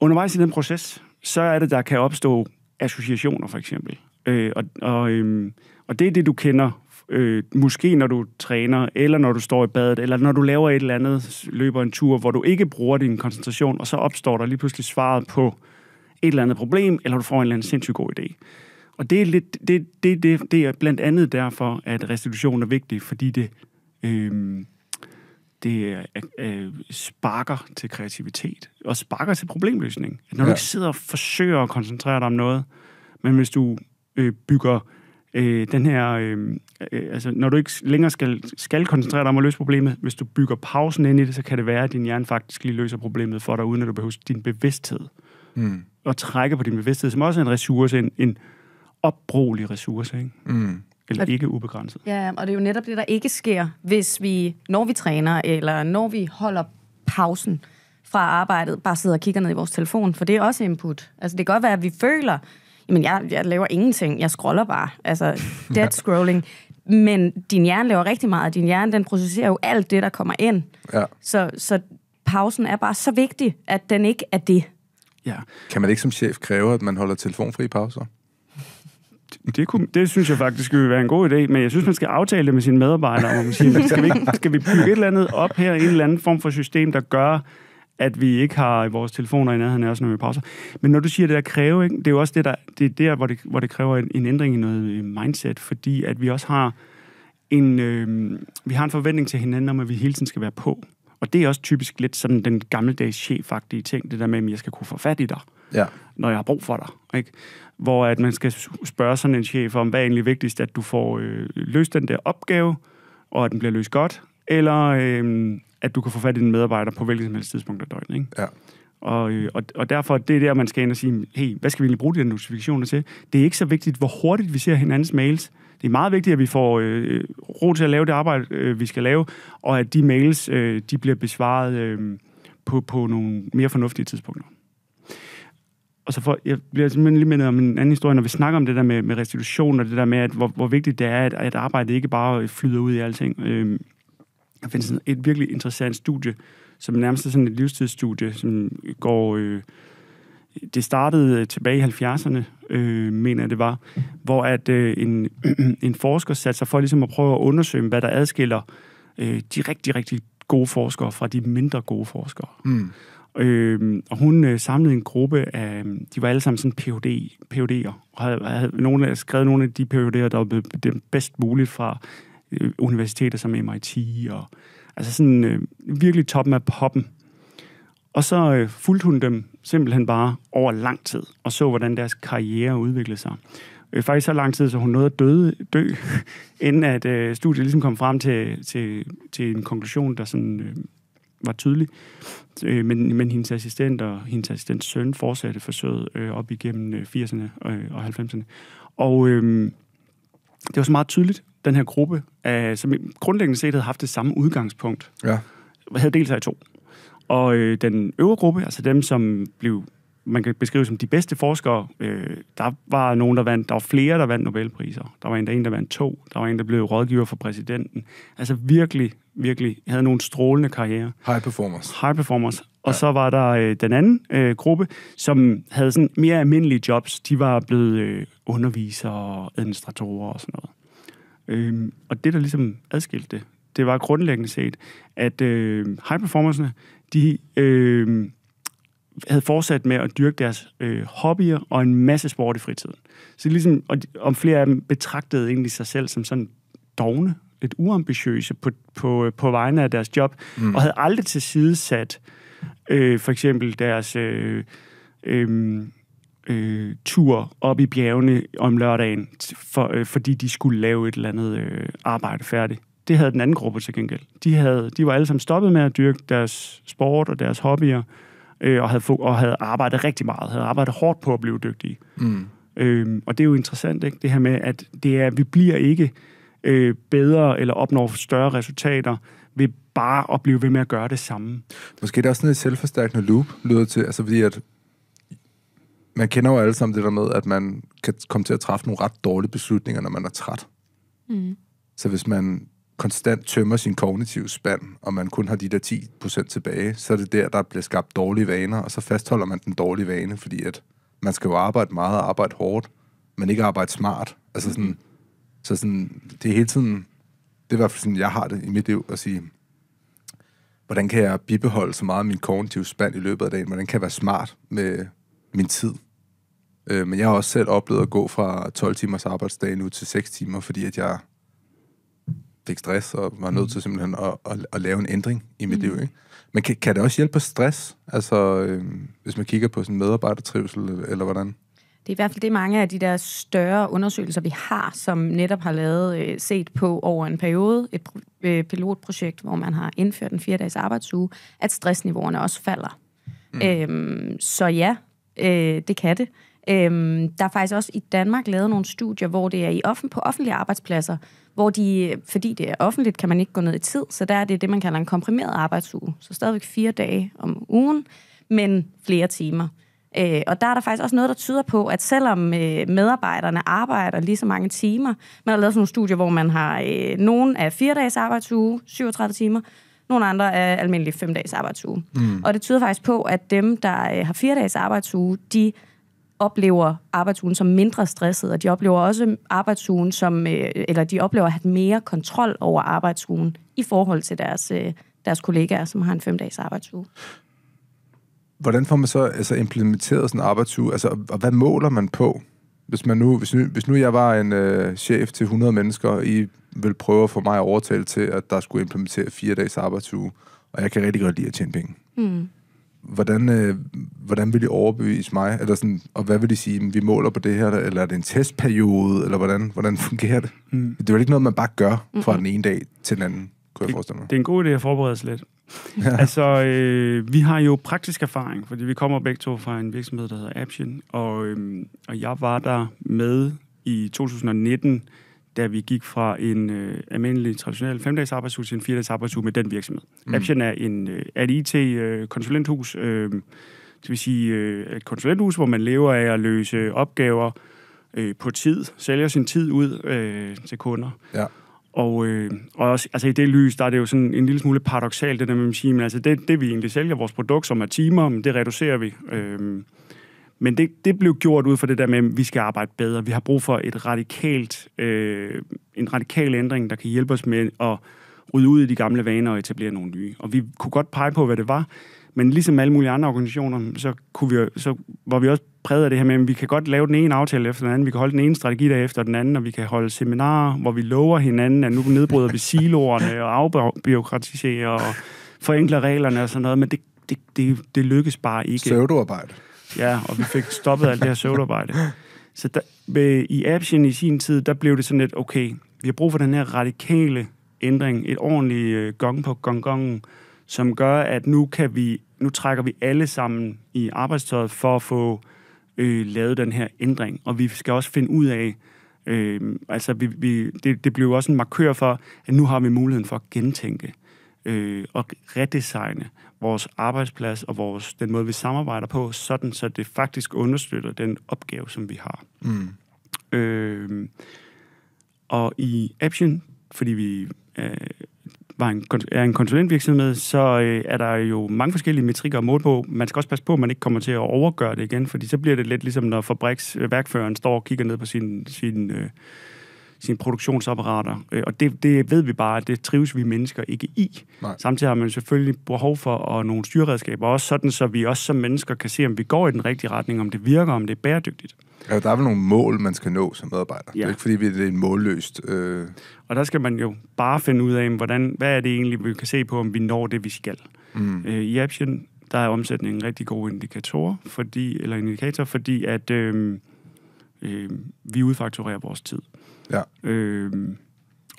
[SPEAKER 3] undervejs i den proces, så er det, der kan opstå associationer for eksempel. Øh, og, og, øh, og det er det, du kender øh, måske når du træner, eller når du står i badet, eller når du laver et eller andet, løber en tur, hvor du ikke bruger din koncentration, og så opstår der lige pludselig svaret på et eller andet problem, eller du får en eller anden sindssygt god idé. Og det er, lidt, det, det, det, det er blandt andet derfor, at restitution er vigtig, fordi det, øh, det øh, sparker til kreativitet, og sparker til problemløsning. At når ja. du ikke sidder og forsøger at koncentrere dig om noget, men hvis du øh, bygger øh, den her, øh, øh, altså når du ikke længere skal, skal koncentrere dig om at løse problemet, hvis du bygger pausen ind i det, så kan det være, at din hjerne faktisk lige løser problemet for dig, uden at du behøver din bevidsthed. Mm. Og trække på din bevidsthed, som også er en ressource, en, en opbrugelig ressource, ikke? Mm. Eller ikke ubegrænset.
[SPEAKER 2] Ja, og det er jo netop det, der ikke sker, hvis vi, når vi træner, eller når vi holder pausen fra arbejdet, bare sidder og kigger ned i vores telefon, for det er også input. Altså det kan godt være, at vi føler, Jamen, jeg, jeg laver ingenting. Jeg scroller bare. Altså, dead scrolling. Men din hjerne laver rigtig meget. Din hjerne, den processerer jo alt det, der kommer ind. Ja. Så, så pausen er bare så vigtig, at den ikke er det.
[SPEAKER 1] Ja. Kan man ikke som chef kræve, at man holder telefonfri pauser? det, kunne, det synes jeg faktisk ville være en god
[SPEAKER 3] idé, men jeg synes, man skal aftale det med sine medarbejdere. Om man siger, skal, vi, skal vi bygge et eller andet op her, en eller anden form for system, der gør, at vi ikke har vores telefoner i nærheden af os, når vi pauser. Men når du siger det der kræve, ikke, det er jo også det, der, det er der, hvor det, hvor det kræver en, en ændring i noget øh, mindset, fordi at vi også har en, øh, vi har en forventning til hinanden om, at vi hele tiden skal være på. Og det er også typisk lidt sådan den gammeldags chefagtige ting, det der med, at jeg skal kunne få fat i dig, ja. når jeg har brug for dig. Ikke? Hvor at man skal spørge sådan en chef om, hvad er egentlig vigtigst, at du får øh, løst den der opgave, og at den bliver løst godt, eller øh, at du kan få fat i en medarbejder på hvilket som helst tidspunkt af døgnet. Ikke? Ja. Og, øh, og, og derfor det er det der, man skal ind og sige, hey, hvad skal vi egentlig bruge de her notifikationer til? Det er ikke så vigtigt, hvor hurtigt vi ser hinandens mails. Det er meget vigtigt, at vi får øh, øh, ro til at lave det arbejde, øh, vi skal lave, og at de mails, øh, de bliver besvaret øh, på, på nogle mere fornuftige tidspunkter. Og så for, jeg bliver simpelthen lige mindet om en anden historie, når vi snakker om det der med, med restitution, og det der med, at hvor, hvor vigtigt det er, at, at arbejdet ikke bare flyder ud i alting. Øh, der findes et virkelig interessant studie, som nærmest er sådan et livstidsstudie, som går... Øh, det startede øh, tilbage i 70'erne, øh, mener jeg det var, hvor at øh, en, øh, en forsker satte sig for ligesom at prøve at undersøge, hvad der adskiller øh, de rigtig, rigtig gode forskere fra de mindre gode forskere. Mm. Øh, og hun øh, samlede en gruppe af, de var alle sammen sådan PhD, PhD'er, og havde, havde, nogle, havde skrevet nogle af de PhD'er, der var blevet bedst muligt fra Øh, universiteter som MIT, og altså sådan øh, virkelig toppen af poppen. Og så øh, fulgte hun dem simpelthen bare over lang tid, og så, hvordan deres karriere udviklede sig. Øh, faktisk så lang tid, så hun nåede at døde, dø, inden at øh, studiet ligesom kom frem til, til, til en konklusion, der sådan, øh, var tydelig. Øh, men, men hendes assistent og hendes assistents søn fortsatte forsøget øh, op igennem øh, 80'erne og, øh, og 90'erne. Og øh, det var så meget tydeligt, den her gruppe, øh, som grundlæggende set havde haft det samme udgangspunkt, ja. havde delt sig i to. Og øh, den øvre gruppe, altså dem, som blev man kan beskrive som de bedste forskere. Øh, der var nogen, der vandt, der var flere, der vandt Nobelpriser. Der var en, der, en, der vandt to. Der var en, der blev rådgiver for præsidenten. Altså virkelig, virkelig havde nogle strålende karriere. High performers. High performers. Og ja. så var der øh, den anden øh, gruppe, som havde sådan mere almindelige jobs. De var blevet øh, undervisere og administratorer og sådan noget. Øh, og det, der ligesom adskilte det, det var grundlæggende set, at øh, high performancerne, de øh, havde fortsat med at dyrke deres øh, hobbyer og en masse sport i fritiden. Så ligesom, og de, om flere af dem betragtede egentlig sig selv som sådan dogne, lidt uambitiøse på, på, på vegne af deres job, mm. og havde aldrig sat øh, for eksempel deres øh, øh, øh, tur op i bjergene om lørdagen, for, øh, fordi de skulle lave et eller andet øh, arbejde færdigt. Det havde den anden gruppe til gengæld. De, havde, de var alle sammen stoppet med at dyrke deres sport og deres hobbyer, øh, og, havde, og havde arbejdet rigtig meget, havde arbejdet hårdt på at blive dygtige. Mm. Øh, og det er jo interessant, ikke? det her med, at det er, vi bliver ikke øh, bedre eller opnår større resultater ved bare at blive ved med at gøre det samme.
[SPEAKER 1] Måske er det også sådan et selvforstærkende loop, lyder til, altså fordi at man kender jo alle sammen det der med, at man kan komme til at træffe nogle ret dårlige beslutninger, når man er træt. Mm. Så hvis man konstant tømmer sin kognitive spand, og man kun har de der 10% tilbage, så er det der, der bliver skabt dårlige vaner, og så fastholder man den dårlige vane, fordi at man skal jo arbejde meget og arbejde hårdt, men ikke arbejde smart. Altså sådan, mm. så sådan, det er hele tiden, det er i hvert fald sådan, jeg har det i mit liv, at sige, hvordan kan jeg bibeholde så meget af min kognitive spand i løbet af dagen? Hvordan kan jeg være smart med, min tid. Øh, men jeg har også selv oplevet at gå fra 12 timers arbejdsdag nu til 6 timer, fordi at jeg fik stress og var nødt til mm. simpelthen at, at, at, lave en ændring i mit mm. liv. Ikke? Men kan, kan det også hjælpe på stress, altså, øh, hvis man kigger på sådan medarbejdertrivsel, eller hvordan?
[SPEAKER 2] Det er i hvert fald det, mange af de der større undersøgelser, vi har, som netop har lavet øh, set på over en periode, et øh, pilotprojekt, hvor man har indført en fire-dages arbejdsuge, at stressniveauerne også falder. Mm. Øhm, så ja, Øh, det kan det. Øhm, der er faktisk også i Danmark lavet nogle studier, hvor det er i offent- på offentlige arbejdspladser, hvor de, fordi det er offentligt, kan man ikke gå ned i tid, så der er det det, man kalder en komprimeret arbejdsuge. Så stadigvæk fire dage om ugen, men flere timer. Øh, og der er der faktisk også noget, der tyder på, at selvom øh, medarbejderne arbejder lige så mange timer, man har lavet sådan nogle studier, hvor man har øh, nogen af fire dages arbejdsuge, 37 timer, nogle andre er almindelig fem dages arbejdsuge. Mm. Og det tyder faktisk på, at dem, der øh, har fire dages arbejdsuge, de oplever arbejdsugen som mindre stresset, og de oplever også arbejdsugen som, øh, eller de oplever at have mere kontrol over arbejdsugen i forhold til deres, øh, deres kollegaer, som har en femdages arbejdsuge.
[SPEAKER 1] Hvordan får man så altså, implementeret sådan en arbejdsuge? Altså, og hvad måler man på? hvis, man nu, hvis, nu, hvis nu jeg var en øh, chef til 100 mennesker, og I vil prøve at få mig at overtale til, at der skulle implementere fire dages arbejdsuge, og jeg kan rigtig godt lide at tjene penge. Mm. Hvordan, øh, hvordan vil I overbevise mig? Eller sådan, og hvad vil de sige, vi måler på det her, eller er det en testperiode, eller hvordan, hvordan fungerer det? Mm. Det er jo ikke noget, man bare gør fra mm-hmm. den ene dag til den anden, kunne jeg forestille mig.
[SPEAKER 3] Det er en god idé at forberede sig lidt. Ja. altså, øh, vi har jo praktisk erfaring, fordi vi kommer begge to fra en virksomhed, der hedder Aption, og, øh, og jeg var der med i 2019, da vi gik fra en øh, almindelig traditionel femdages arbejdsuge til en fire-dages arbejdsuge med den virksomhed. Mm. Aption er, en, øh, IT-konsulenthus, øh, øh, det vil sige øh, et konsulenthus, hvor man lever af at løse opgaver øh, på tid, sælger sin tid ud øh, til kunder. Ja. Og, øh, og også, altså i det lys, der er det jo sådan en lille smule paradoxalt, det der med at sige, men altså det, det vi egentlig sælger, vores produkt, som er timer, det reducerer vi. Øh, men det, det blev gjort ud fra det der med, at vi skal arbejde bedre. Vi har brug for et radikalt, øh, en radikal ændring, der kan hjælpe os med at rydde ud i de gamle vaner og etablere nogle nye. Og vi kunne godt pege på, hvad det var, men ligesom alle mulige andre organisationer, så, kunne vi, så var vi også præget af det her med, at vi kan godt lave den ene aftale efter den anden, vi kan holde den ene strategi der efter den anden, og vi kan holde seminarer, hvor vi lover hinanden, at nu nedbryder vi siloerne og afbiokratiserer og forenkler reglerne og sådan noget, men det, det, det, det lykkes bare ikke. Søvdearbejde. Ja, og vi fik stoppet alt det her søvdearbejde. Så der, med, i Action i sin tid, der blev det sådan lidt, okay, vi har brug for den her radikale ændring, et ordentligt øh, gang gong på gong-gongen, som gør, at nu kan vi, nu trækker vi alle sammen i arbejdstøjet for at få øh, lavet den her ændring. Og vi skal også finde ud af, øh, altså vi, vi, det, det jo også en markør for, at nu har vi muligheden for at gentænke øh, og redesigne vores arbejdsplads og vores, den måde, vi samarbejder på, sådan så det faktisk understøtter den opgave, som vi har. Mm. Øh, og i Action, fordi vi øh, var en, er en konsulentvirksomhed, så øh, er der jo mange forskellige metrikker at måle på. Man skal også passe på, at man ikke kommer til at overgøre det igen, fordi så bliver det lidt ligesom, når fabriksværkføreren står og kigger ned på sin, sin øh, sine produktionsapparater. Øh, og det, det ved vi bare, at det trives vi mennesker ikke i. Nej. Samtidig har man selvfølgelig behov for og nogle styrredskaber, også sådan, så vi også som mennesker kan se, om vi går i den rigtige retning, om det virker, om det er
[SPEAKER 1] bæredygtigt. Ja, der er vel nogle mål, man skal nå som medarbejder. Ja. Det er ikke fordi, det er en målløst... Øh...
[SPEAKER 3] Og der skal man jo bare finde ud af, hvordan, hvad er det egentlig, vi kan se på, om vi når det, vi skal. Mm. Øh, I Aption, der er omsætningen en rigtig god indikator, fordi, eller indikator, fordi at øh, øh, vi udfakturerer vores tid. Ja. Øh,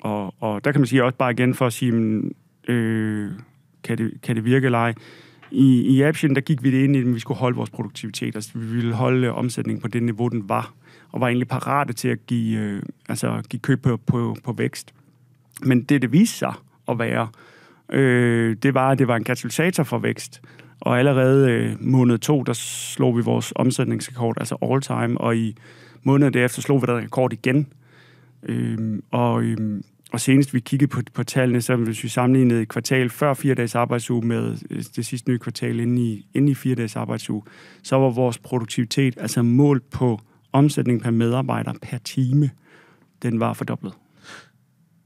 [SPEAKER 3] og, og der kan man sige også bare igen for at sige, men, øh, kan, det, kan det virke eller ej? I, i Aption, der gik vi det ind i, at vi skulle holde vores produktivitet. Altså, vi ville holde omsætningen på det niveau, den var. Og var egentlig parate til at give, øh, altså, give køb på, på, på vækst. Men det, det viste sig at være, øh, det var, at det var en katalysator for vækst. Og allerede øh, måned to, der slog vi vores omsætningsrekord, altså all time. Og i måneden derefter slog vi den rekord igen. Øh, og, øh, og senest vi kiggede på, på tallene, så hvis vi sammenlignede et kvartal før fire dages arbejdsuge med øh, det sidste nye kvartal inden i, inden i fire dages arbejdsuge, så var vores produktivitet, altså målt på omsætning per medarbejder per time, den var fordoblet.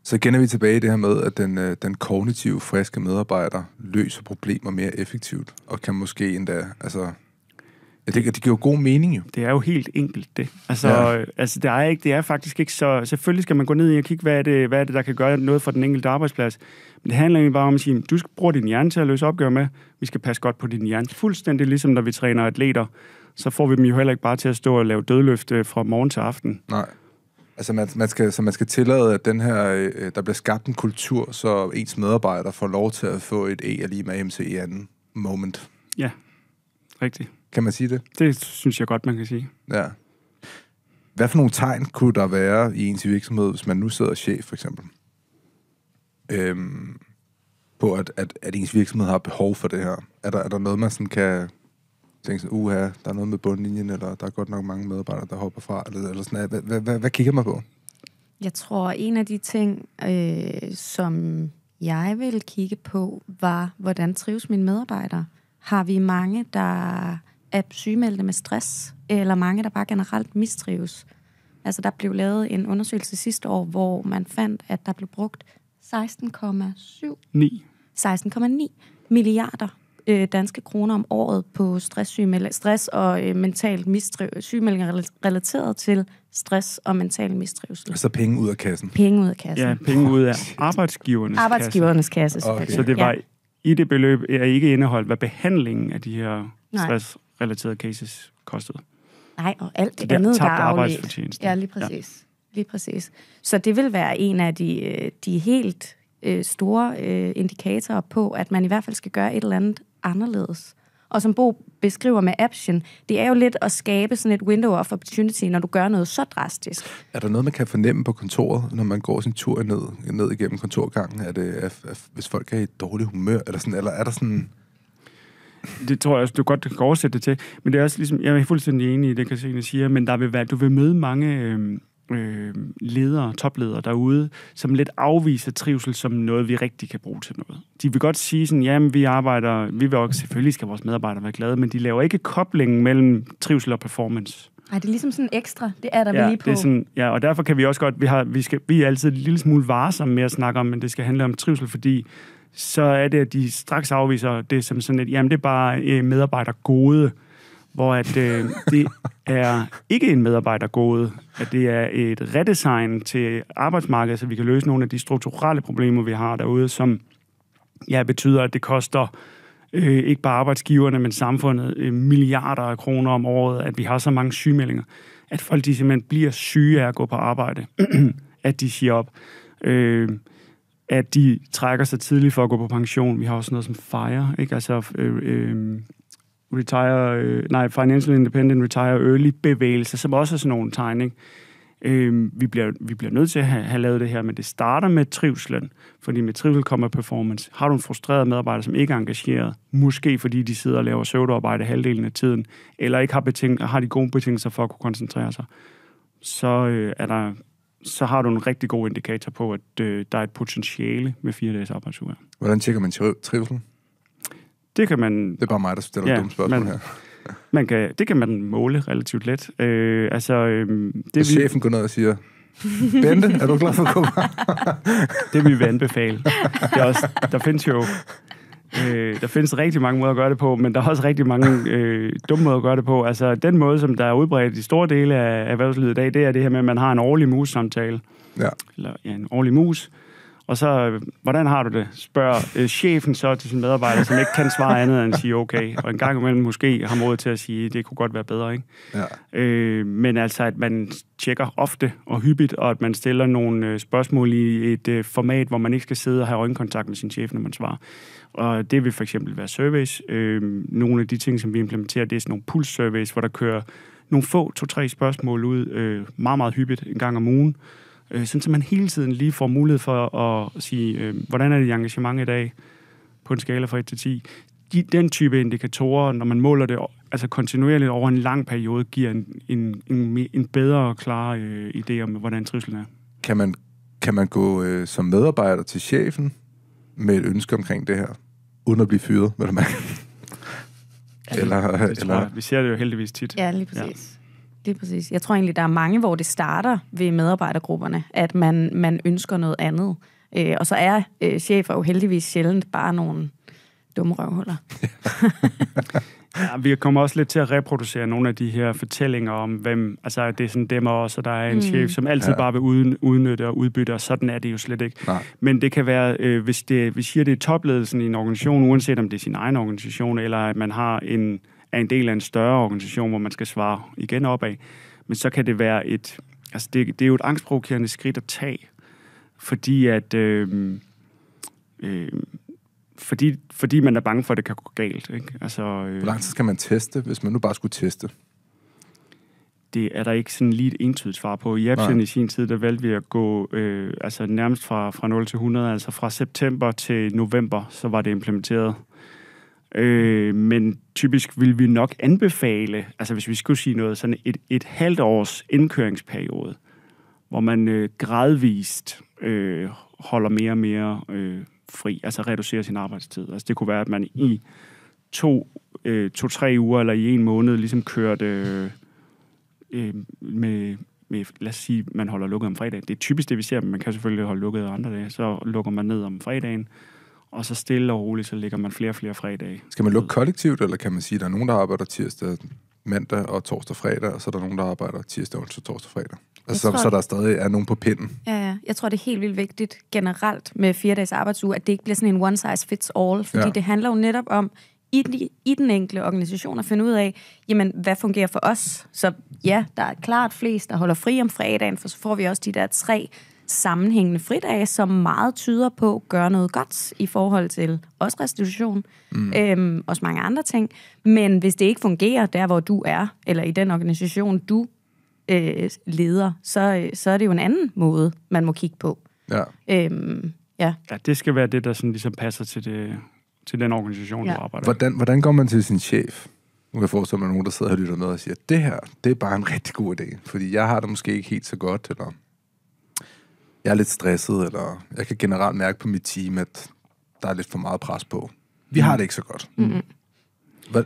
[SPEAKER 1] Så igen er vi tilbage i det her med, at den, øh, den kognitive, friske medarbejder løser problemer mere effektivt, og kan måske endda altså, Ja, det, det giver jo god mening jo. Det er jo helt enkelt det. Altså, ja.
[SPEAKER 3] altså det, er ikke, det er faktisk ikke så... Selvfølgelig skal man gå ned og kigge, hvad er, det, hvad er det, der kan gøre noget for den enkelte arbejdsplads. Men det handler egentlig bare om at sige, du skal bruge din hjerne til at løse opgaver med. Vi skal passe godt på din hjerne. Fuldstændig ligesom når vi træner atleter, så får vi dem jo heller ikke bare til at stå og
[SPEAKER 1] lave dødløft øh, fra morgen til aften. Nej. Altså man, man skal, så man skal tillade, at den her, øh, der bliver skabt en kultur, så ens medarbejdere får lov til at få et E lige med MC i anden moment. Ja, rigtigt. Kan man sige det? Det synes jeg godt, man kan sige. Ja. Hvad for nogle tegn kunne der være i ens virksomhed, hvis man nu sidder chef, for eksempel? Øhm, på, at, at, at ens virksomhed har behov for det her. Er der, er der noget, man sådan kan tænke sådan, uha, der er noget med bundlinjen, eller der er godt nok mange medarbejdere, der hopper fra, eller, eller sådan hvad, hvad, hvad, hvad kigger man på?
[SPEAKER 2] Jeg tror, en af de ting, øh, som jeg vil kigge på, var, hvordan trives mine medarbejdere? Har vi mange, der af sygemeldte med stress, eller mange, der bare generelt mistrives. Altså, der blev lavet en undersøgelse sidste år, hvor man fandt, at der blev brugt 16,7... 9. 16,9 milliarder øh, danske kroner om året på stress, stress og øh, mental mistrivsel, sygemeldinger relateret til stress og mental mistrivsel. Altså
[SPEAKER 1] penge ud af kassen. Penge ud af kassen. Ja,
[SPEAKER 3] penge ud af arbejdsgivernes, arbejdsgivernes kasse. kasse okay. Så det var ja. i det beløb er ikke indeholdt, hvad behandlingen af de her Nej. stress relaterede cases kostede.
[SPEAKER 2] Nej, og alt det der andet, der er afledt. Ja, lige præcis. Ja. Lige præcis. Så det vil være en af de, øh, de helt øh, store øh, indikatorer på, at man i hvert fald skal gøre et eller andet anderledes. Og som Bo beskriver med Aption, det er jo lidt at skabe sådan et window of opportunity, når du gør noget så drastisk.
[SPEAKER 1] Er der noget, man kan fornemme på kontoret, når man går sin tur ned, ned igennem kontorgangen? Er det, at, er, hvis folk er i dårlig humør, eller, sådan, eller er der sådan
[SPEAKER 3] det tror jeg også, du godt kan oversætte det til. Men det er også ligesom, jeg er fuldstændig enig i det, Christine siger, men der vil være, du vil møde mange øh, ledere, topledere derude, som lidt afviser trivsel som noget, vi rigtig kan bruge til noget. De vil godt sige sådan, ja, vi arbejder, vi vil også, selvfølgelig skal vores medarbejdere være glade, men de laver ikke koblingen mellem trivsel og performance.
[SPEAKER 2] Nej, det er ligesom sådan ekstra. Det er der ja, vel lige på. Det er sådan,
[SPEAKER 3] ja, og derfor kan vi også godt, vi, har, vi, skal, vi er altid en lille smule varsomme med at snakke om, men det skal handle om trivsel, fordi så er det, at de straks afviser det som sådan, et, jamen, det er bare øh, medarbejdergode, hvor at, øh, det er ikke en medarbejdergode, at det er et redesign til arbejdsmarkedet, så vi kan løse nogle af de strukturelle problemer, vi har derude, som ja, betyder, at det koster øh, ikke bare arbejdsgiverne, men samfundet øh, milliarder af kroner om året, at vi har så mange sygemeldinger, at folk de simpelthen bliver syge af at gå på arbejde, at de siger op. Øh, at de trækker sig tidligt for at gå på pension. Vi har også noget som FIRE, ikke? altså øh, øh, retire, øh, nej, Financial Independent Retire Early bevægelse, som også er sådan nogle tegn. Ikke? Øh, vi, bliver, vi bliver nødt til at have, have lavet det her, men det starter med trivslen, fordi med trivsel kommer performance. Har du en frustreret medarbejder, som ikke er engageret, måske fordi de sidder og laver søvdearbejde halvdelen af tiden, eller ikke har, beting- har de gode betingelser for at kunne koncentrere sig, så øh, er der så har du en rigtig god indikator på, at øh, der er et potentiale med fire dages arbejdsuge.
[SPEAKER 1] Hvordan tjekker man trivsel?
[SPEAKER 3] Det kan man... Det er bare mig, der stiller ja, dumme spørgsmål man, her. man kan, det kan man måle relativt let. Øh, altså, øh, det, vi... chefen går ned og siger,
[SPEAKER 1] Bente, er du klar for at komme?
[SPEAKER 3] det vil vi anbefale. Det er også, der findes jo Øh, der findes rigtig mange måder at gøre det på, men der er også rigtig mange øh, dumme måder at gøre det på. Altså, den måde, som der er udbredt i store dele af erhvervslivet i dag, det er det her med, at man har en årlig mus-samtale. Ja. Eller ja, en årlig mus. Og så, hvordan har du det? Spørger øh, chefen så til sin medarbejder, som ikke kan svare andet end at sige okay. Og en gang imellem måske har mod til at sige, det kunne godt være bedre, ikke? Ja. Øh, men altså, at man tjekker ofte og hyppigt, og at man stiller nogle øh, spørgsmål i et øh, format, hvor man ikke skal sidde og have øjenkontakt med sin chef, når man svarer. Og det vil for eksempel være surveys. Øh, nogle af de ting, som vi implementerer, det er sådan nogle puls-surveys, hvor der kører nogle få, to-tre spørgsmål ud øh, meget, meget hyppigt en gang om ugen. Øh, sådan, så man hele tiden lige får mulighed for at sige, øh, hvordan er dit engagement i dag på en skala fra 1 til 10. De, den type indikatorer, når man måler det altså kontinuerligt over en lang periode, giver en, en, en, en bedre og klar øh, idé om, hvordan trivselen er.
[SPEAKER 1] Kan man, kan man gå øh, som medarbejder til chefen med et ønske omkring det her? uden at blive fyret, vil du mærke. eller, det, eller...
[SPEAKER 3] Vi ser det jo heldigvis tit. Ja, lige præcis. Ja.
[SPEAKER 2] Lige præcis. Jeg tror egentlig, der er mange, hvor det starter ved medarbejdergrupperne, at man, man ønsker noget andet. Øh, og så er øh, chefer jo heldigvis sjældent bare nogle dumme røvhuller.
[SPEAKER 3] Ja, vi kommer også lidt til at reproducere nogle af de her fortællinger om, hvem, altså det er sådan dem og der er en mm. chef, som altid ja. bare vil uden, udnytte og udbytte, og sådan er det jo slet ikke. Nej. Men det kan være, øh, hvis det, vi siger, det er topledelsen i en organisation, uanset om det er sin egen organisation, eller at man har en, er en del af en større organisation, hvor man skal svare igen opad, men så kan det være et, altså det, det er jo et angstprovokerende skridt at tage, fordi at, øh, øh, fordi, fordi man er bange for, at det kan gå galt. Ikke? Altså, øh, Hvor lang tid
[SPEAKER 1] skal man teste, hvis man nu bare skulle teste?
[SPEAKER 3] Det er der ikke sådan lige et entydigt svar på. I Absen i sin tid, der valgte vi at gå øh, altså nærmest fra, fra 0 til 100, altså fra september til november, så var det implementeret. Øh, men typisk vil vi nok anbefale, altså hvis vi skulle sige noget, sådan et, et halvt års indkøringsperiode, hvor man øh, gradvist øh, holder mere og mere øh, fri, altså reducere sin arbejdstid. Altså det kunne være, at man i to, øh, to-tre uger eller i en måned ligesom kørte øh, øh, med, med, lad os sige, man holder lukket om fredagen. Det er typisk det, vi ser, men man kan selvfølgelig holde lukket andre dage. Så lukker man ned om fredagen, og så stille og roligt, så ligger man flere og flere fredage.
[SPEAKER 1] Skal man lukke kollektivt, eller kan man sige, at der er nogen, der arbejder tirsdag, mandag og torsdag og fredag, og så er der nogen, der arbejder tirsdag, onsdag og torsdag og fredag? Så, så, tror, så der stadig er nogen på pinden.
[SPEAKER 2] Ja, ja. Jeg tror, det er helt vildt vigtigt generelt med fire dages arbejdsuge, at det ikke bliver sådan en one size fits all, fordi ja. det handler jo netop om i den, i den enkelte organisation at finde ud af, jamen, hvad fungerer for os? Så ja, der er klart flest, der holder fri om fredagen, for så får vi også de der tre sammenhængende fridage, som meget tyder på gør noget godt i forhold til også restitution, mm. øhm, også mange andre ting. Men hvis det ikke fungerer der, hvor du er, eller i den organisation, du øh, leder, så, øh, så er det jo en anden måde, man må kigge på.
[SPEAKER 3] Ja. Øhm, ja. ja det skal være det, der sådan ligesom passer til, det, til den organisation, ja. du arbejder
[SPEAKER 1] hvordan, hvordan går man til sin chef? Nu kan jeg forestille mig nogen, der sidder og lytter med og siger, det her, det er bare en rigtig god idé, fordi jeg har det måske ikke helt så godt, eller jeg er lidt stresset, eller jeg kan generelt mærke på mit team, at der er lidt for meget pres på. Vi har mm. det ikke så godt. Mm-hmm.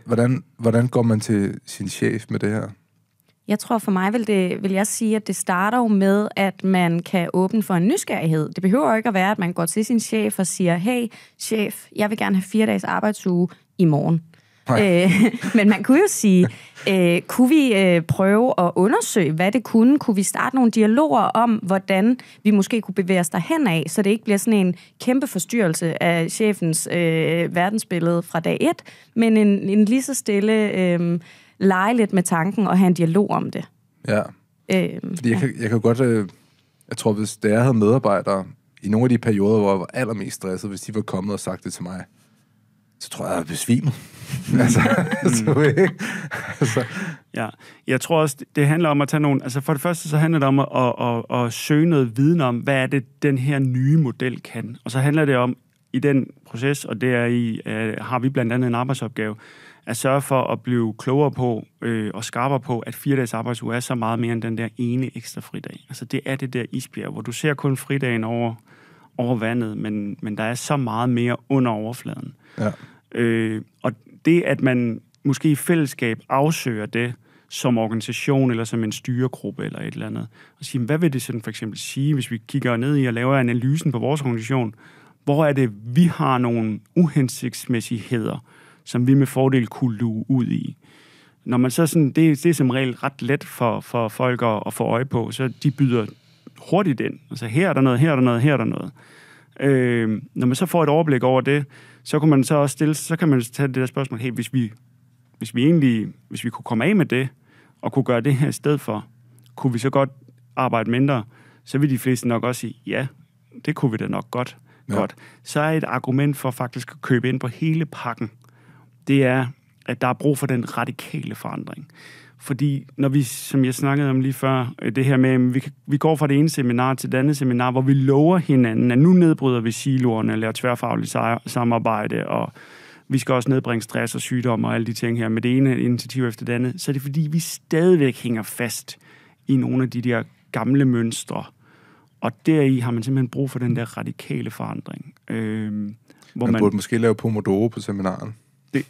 [SPEAKER 1] Hvordan, hvordan går man til sin chef med det her?
[SPEAKER 2] Jeg tror for mig vil, det, vil jeg sige, at det starter jo med, at man kan åbne for en nysgerrighed. Det behøver jo ikke at være, at man går til sin chef og siger, hey chef, jeg vil gerne have fire dages arbejdsuge i morgen. Øh, men man kunne jo sige, øh, kunne vi øh, prøve at undersøge, hvad det kunne? Kunne vi starte nogle dialoger om, hvordan vi måske kunne bevæge os derhen af, så det ikke bliver sådan en kæmpe forstyrrelse af chefens øh, verdensbillede fra dag et, men en, en lige så stille øh, lege lidt med tanken og have en dialog om det.
[SPEAKER 1] Ja. Øhm, Fordi jeg, ja. kan, jeg kan godt... Øh, jeg tror, hvis da jeg havde medarbejdere i nogle af de perioder, hvor jeg var allermest stresset, hvis de var kommet og sagt det til mig, så tror jeg, jeg er besvimet. Mm. altså, så, ikke? altså. Ja, jeg tror også, det handler
[SPEAKER 3] om at tage nogle... Altså for det første, så handler det om at, at, at, at søge noget viden om, hvad er det, den her nye model kan. Og så handler det om, i den proces, og det er i, øh, har vi blandt andet en arbejdsopgave, at sørge for at blive klogere på øh, og skarpere på, at fire dages arbejdsuge er så meget mere end den der ene ekstra fridag. Altså det er det der isbjerg, hvor du ser kun fridagen over, over vandet, men, men der er så meget mere under overfladen. Ja. Øh, og det, at man måske i fællesskab afsøger det som organisation eller som en styregruppe eller et eller andet, og sige, hvad vil det sådan for eksempel sige, hvis vi kigger ned i og laver analysen på vores organisation, hvor er det, vi har nogle uhensigtsmæssigheder, som vi med fordel kunne luge ud i. Når man så sådan, det, det er som regel ret let for, for folk at, at få øje på, så de byder hurtigt ind. Altså her er der noget, her er der noget, her er der noget. Øh, når man så får et overblik over det, så kan man så også stille, så kan man tage det der spørgsmål, hey, hvis vi, hvis vi egentlig, hvis vi kunne komme af med det, og kunne gøre det her i stedet for, kunne vi så godt arbejde mindre? Så vil de fleste nok også sige, ja, det kunne vi da nok godt. Ja. godt. Så er et argument for faktisk at købe ind på hele pakken det er, at der er brug for den radikale forandring. Fordi når vi, som jeg snakkede om lige før, øh, det her med, at vi, vi går fra det ene seminar til det andet seminar, hvor vi lover hinanden, at nu nedbryder vi siloerne, laver tværfagligt samarbejde, og vi skal også nedbringe stress og sygdomme og alle de ting her med det ene initiativ efter det andet, så er det fordi, vi stadigvæk hænger fast i nogle af de der gamle mønstre. Og deri har man simpelthen brug for den der
[SPEAKER 1] radikale forandring. Øh, hvor man, man burde måske lave Pomodoro på seminaren
[SPEAKER 3] det,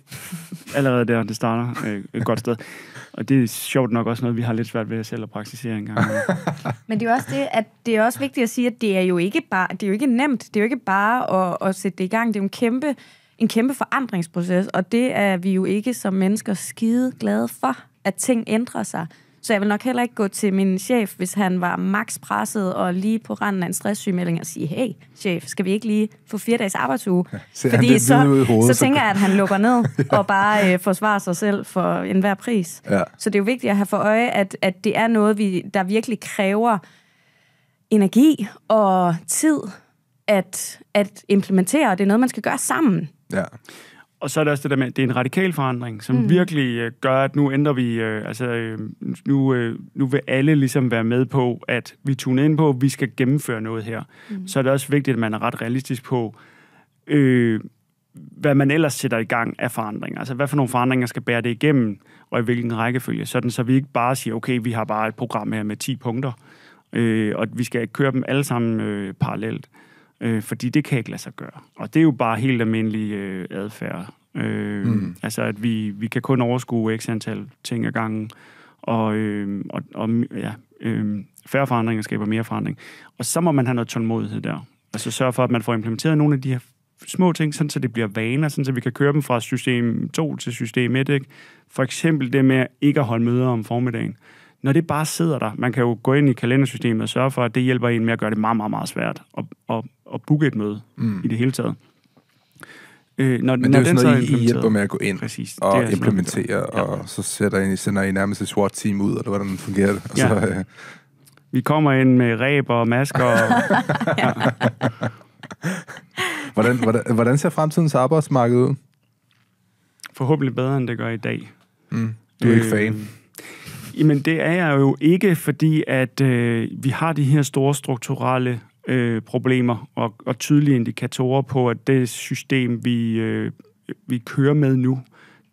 [SPEAKER 3] allerede der, det starter øh, et godt sted. Og det er sjovt nok også noget, vi har lidt svært ved at selv at praktisere engang.
[SPEAKER 2] Men det er også det, at det er også vigtigt at sige, at det er jo ikke bare, det er jo ikke nemt. Det er jo ikke bare at, at sætte det i gang. Det er jo en kæmpe, en kæmpe forandringsproces, og det er vi jo ikke som mennesker skide glade for, at ting ændrer sig. Så jeg vil nok heller ikke gå til min chef, hvis han var max presset og lige på randen af en stresssygmelding og sige, hey chef, skal vi ikke lige få fire dages arbejdsuge? Ja, Fordi så, hovedet, så tænker jeg, at han lukker ned ja. og bare øh, forsvarer sig selv for enhver pris. Ja. Så det er jo vigtigt at have for øje, at, at det er noget, vi, der virkelig kræver energi og tid at, at implementere, og det er noget, man skal gøre sammen.
[SPEAKER 3] Ja. Og så er det også det der med, at det er en radikal forandring, som mm. virkelig øh, gør, at nu ændrer vi, øh, altså øh, nu, øh, nu vil alle ligesom være med på, at vi tuner ind på, at vi skal gennemføre noget her. Mm. Så er det også vigtigt, at man er ret realistisk på, øh, hvad man ellers sætter i gang af forandringer. Altså, hvad for nogle forandringer skal bære det igennem, og i hvilken rækkefølge. Sådan, så vi ikke bare siger, okay, vi har bare et program her med 10 punkter, øh, og vi skal køre dem alle sammen øh, parallelt øh, fordi det kan ikke lade sig gøre. Og det er jo bare helt almindelig øh, adfærd. Øh, mm. Altså, at vi, vi kan kun overskue x antal ting ad gangen, og, øh, og, og ja, øh, færre forandringer skaber mere forandring. Og så må man have noget tålmodighed der. Altså sørge for, at man får implementeret nogle af de her små ting, sådan så det bliver vaner, sådan så vi kan køre dem fra system 2 til system 1. Ikke? For eksempel det med ikke at holde møder om formiddagen når det bare sidder der, man kan jo gå ind i kalendersystemet og sørge for, at det hjælper en med at gøre det meget, meget, meget svært at, at, at booke et møde mm. i det hele taget. Øh, når, Men det når er jo sådan noget, I hjælper med at gå ind Præcis, og det implementere,
[SPEAKER 1] sådan, ja. og så sætter I, sender I nærmest et SWAT-team ud, eller hvordan fungerer det? Og altså, ja. så, øh...
[SPEAKER 3] Vi kommer ind med ræb og masker. Og...
[SPEAKER 1] hvordan, hvordan, hvordan ser fremtidens arbejdsmarked ud?
[SPEAKER 3] Forhåbentlig bedre, end det gør i dag. Mm. Du er øh, ikke fan?
[SPEAKER 1] Jamen det er jeg jo
[SPEAKER 3] ikke, fordi at øh, vi har de her store strukturelle øh, problemer og, og tydelige indikatorer på, at det system, vi, øh, vi kører med nu,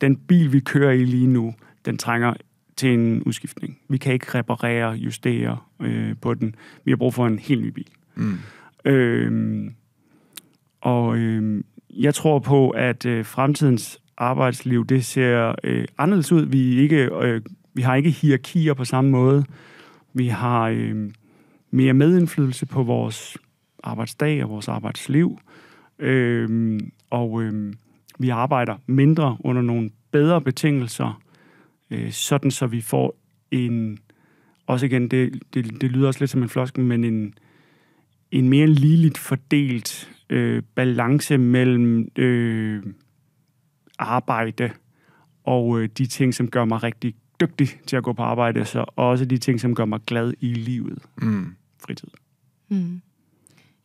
[SPEAKER 3] den bil, vi kører i lige nu, den trænger til en udskiftning. Vi kan ikke reparere, justere øh, på den. Vi har brug for en helt ny bil. Mm. Øh, og øh, jeg tror på, at øh, fremtidens arbejdsliv, det ser øh, anderledes ud. Vi er ikke øh, vi har ikke hierarkier på samme måde. Vi har øh, mere medindflydelse på vores arbejdsdag og vores arbejdsliv. Øh, og øh, vi arbejder mindre under nogle bedre betingelser, øh, sådan så vi får en, også igen, det, det, det lyder også lidt som en floske, men en, en mere ligeligt fordelt øh, balance mellem øh, arbejde og øh, de ting, som gør mig rigtig dygtig til at gå på arbejde, så også de ting, som gør mig glad i livet. Mm. Fritid.
[SPEAKER 2] Mm.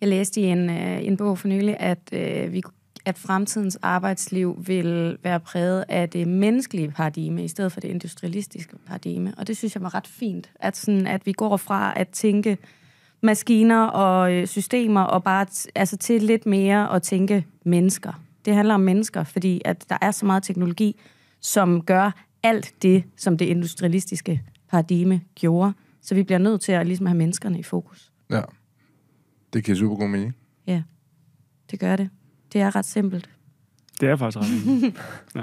[SPEAKER 2] Jeg læste i en, øh, en bog for nylig, at, øh, vi, at fremtidens arbejdsliv vil være præget af det menneskelige paradigme, i stedet for det industrialistiske paradigme. Og det synes jeg var ret fint, at, sådan, at vi går fra at tænke maskiner og øh, systemer, og bare t- altså til lidt mere at tænke mennesker. Det handler om mennesker, fordi at der er så meget teknologi, som gør, alt det, som det industrialistiske paradigme gjorde. Så vi bliver nødt til at ligesom have menneskerne i fokus.
[SPEAKER 1] Ja. Det giver super god mening.
[SPEAKER 2] Ja, det gør det. Det er ret simpelt. Det er faktisk ret simpelt.
[SPEAKER 1] ja.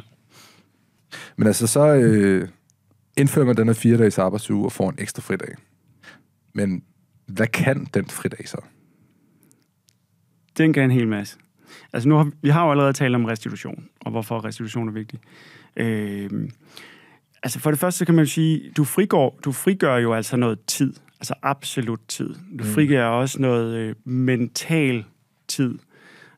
[SPEAKER 1] Men altså, så øh, indfører man den her fire dages arbejdsuge og får en ekstra fridag. Men hvad kan den fridag så?
[SPEAKER 3] Den kan en hel masse. Altså nu har, vi har jo allerede talt om restitution, og hvorfor restitution er vigtig. Øh, Altså for det første kan man jo sige, du frigår, du frigør jo altså noget tid, altså absolut tid. Du mm. frigør også noget øh, mental tid,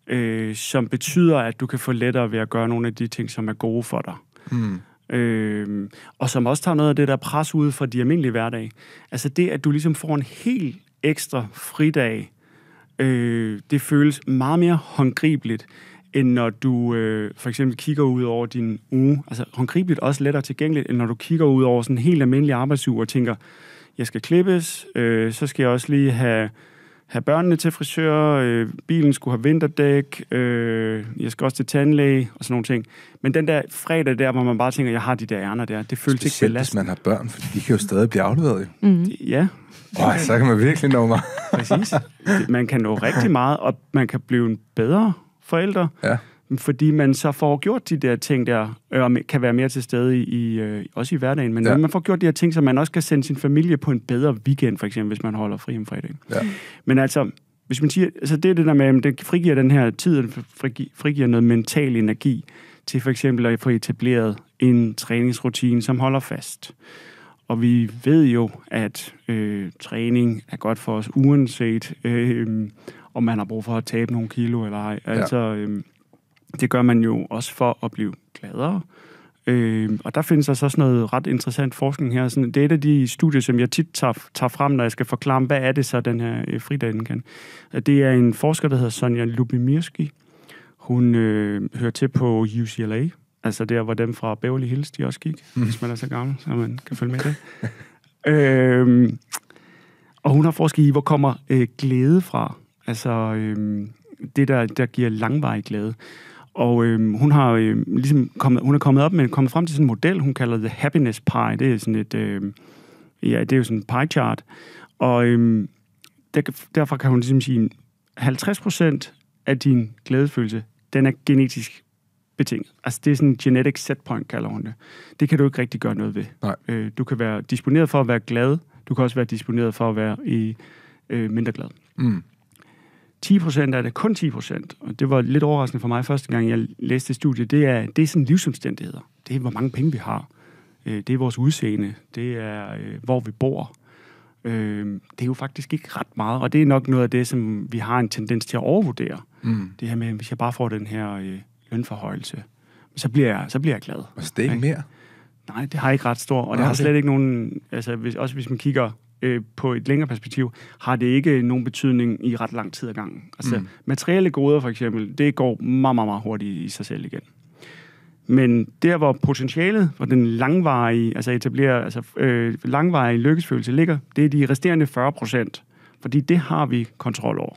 [SPEAKER 3] øh, som betyder, at du kan få lettere ved at gøre nogle af de ting, som er gode for dig. Mm. Øh, og som også tager noget af det der pres ud fra de almindelige hverdag. Altså det, at du ligesom får en helt ekstra fridag, øh, det føles meget mere håndgribeligt, end når du øh, for eksempel kigger ud over din uge. Altså håndgribeligt også lettere tilgængeligt, end når du kigger ud over sådan en helt almindelig arbejdsuge og tænker, jeg skal klippes, øh, så skal jeg også lige have, have børnene til frisør, øh, bilen skulle have vinterdæk, øh, jeg skal også til tandlæge og sådan nogle ting. Men den der fredag der, hvor man bare tænker, jeg har de der ærner der, det føles Specielt, ikke
[SPEAKER 1] belastende. hvis man har børn, for de kan jo stadig blive afleveret. Mm. Ja, Ej, så kan man virkelig nå
[SPEAKER 3] meget. Præcis. Man kan nå rigtig meget, og man kan blive en bedre forældre, ja. fordi man så får gjort de der ting der, øh, og kan være mere til stede i, øh, også i hverdagen, men ja. man får gjort de her ting, så man også kan sende sin familie på en bedre weekend, for eksempel, hvis man holder fri om fredagen. Ja. Men altså, hvis man siger, altså det er det der med, at det frigiver den her tid, den frigiver noget mental energi til for eksempel at få etableret en træningsrutine, som holder fast. Og vi ved jo, at øh, træning er godt for os, uanset øh, om man har brug for at tabe nogle kilo eller ej. Altså, ja. øhm, det gør man jo også for at blive gladere. Øhm, og der findes altså også noget ret interessant forskning her. Sådan, det er et af de studier, som jeg tit tager, tager frem, når jeg skal forklare, hvad er det så, den her øh, fridag kan. Det er en forsker, der hedder Sonja Lubimirski. Hun øh, hører til på UCLA, altså der, hvor dem fra Beverly Hills, de også gik. Mm. Hvis man er så gammel, så man kan følge med det. øhm, og hun har forsket i, hvor kommer øh, glæde fra? Altså øh, det, der, der giver langvarig glæde. Og øh, hun, har, øh, ligesom kommet, hun er kommet op med kommet frem til sådan en model, hun kalder The Happiness Pie. Det er sådan et, øh, ja, det er jo sådan en pie chart. Og øh, der, derfor kan hun ligesom sige, 50% af din glædefølelse, den er genetisk betinget. Altså det er sådan en genetic set point, kalder hun det. Det kan du ikke rigtig gøre noget ved. Nej. Øh, du kan være disponeret for at være glad, du kan også være disponeret for at være i, øh, mindre glad. Mm. 10 procent er det kun 10 procent. Og det var lidt overraskende for mig første gang, jeg læste det studie. Det er, det er sådan livsomstændigheder. Det er, hvor mange penge vi har. Øh, det er vores udseende. Det er, øh, hvor vi bor. Øh, det er jo faktisk ikke ret meget, og det er nok noget af det, som vi har en tendens til at overvurdere. Mm. Det her med, hvis jeg bare får den her lønforhøjelse, så bliver jeg, så bliver jeg glad. Og det er ikke mere? Nej, det har ikke ret stor, og okay. det har slet ikke nogen... Altså, hvis, også hvis man kigger øh, på et længere perspektiv, har det ikke nogen betydning i ret lang tid ad gangen. Altså mm. materielle goder for eksempel, det går meget, meget, meget hurtigt i sig selv igen. Men der, hvor potentialet og den langvarige, altså etablere, altså øh, langvarige lykkesfølelse ligger, det er de resterende 40 procent. Fordi det har vi kontrol over.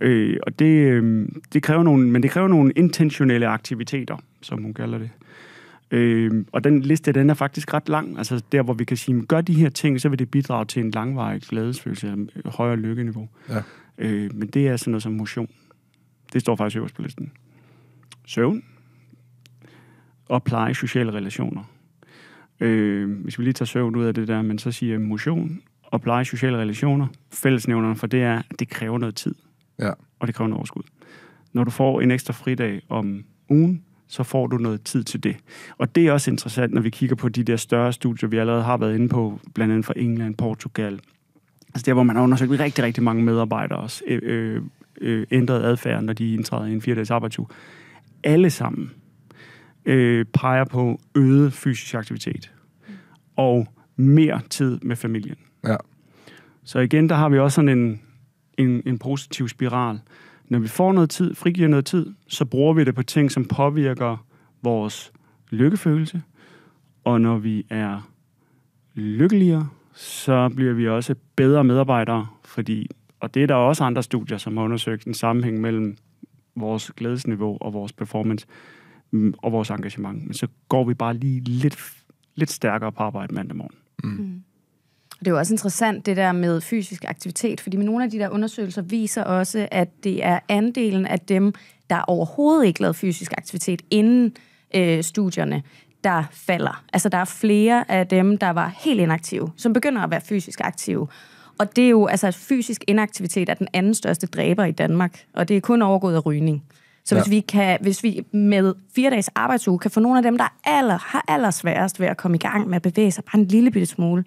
[SPEAKER 3] Øh, og det, øh, det kræver nogle, men det kræver nogle intentionelle aktiviteter, som hun kalder det. Øh, og den liste, den er faktisk ret lang. Altså der, hvor vi kan sige, gør de her ting, så vil det bidrage til en langvarig glædesfølelse af øh, højere lykkeniveau. Ja. Øh, men det er sådan noget som motion. Det står faktisk øverst på listen. Søvn. Og pleje sociale relationer. Øh, hvis vi lige tager søvn ud af det der, men så siger motion og pleje sociale relationer. Fællesnævnerne for det er, at det kræver noget tid. Ja. Og det kræver noget overskud. Når du får en ekstra fridag om ugen, så får du noget tid til det. Og det er også interessant, når vi kigger på de der større studier, vi allerede har været inde på, blandt andet fra England, Portugal. Altså der, hvor man har undersøgt rigtig, rigtig mange medarbejdere også, øh, øh, øh, ændret adfærd, når de indtræder i en fire dages arbejdsuge. Alle sammen øh, peger på øget fysisk aktivitet og mere tid med familien. Ja. Så igen, der har vi også sådan en, en, en positiv spiral når vi får noget tid, frigiver noget tid, så bruger vi det på ting, som påvirker vores lykkefølelse. Og når vi er lykkeligere, så bliver vi også bedre medarbejdere, fordi, og det er der også andre studier, som har undersøgt en sammenhæng mellem vores glædesniveau og vores performance mm, og vores engagement. Men så går vi bare lige lidt, lidt stærkere på arbejde mandag morgen.
[SPEAKER 2] Mm. mm det er jo også interessant, det der med fysisk aktivitet, fordi med nogle af de der undersøgelser viser også, at det er andelen af dem, der overhovedet ikke lavede fysisk aktivitet inden øh, studierne, der falder. Altså, der er flere af dem, der var helt inaktive, som begynder at være fysisk aktive. Og det er jo, altså, fysisk inaktivitet er den anden største dræber i Danmark, og det er kun overgået af rygning. Så ja. hvis, vi kan, hvis vi med fire dages arbejdsuge kan få nogle af dem, der aller, har allersværest ved at komme i gang med at bevæge sig bare en lille bitte smule,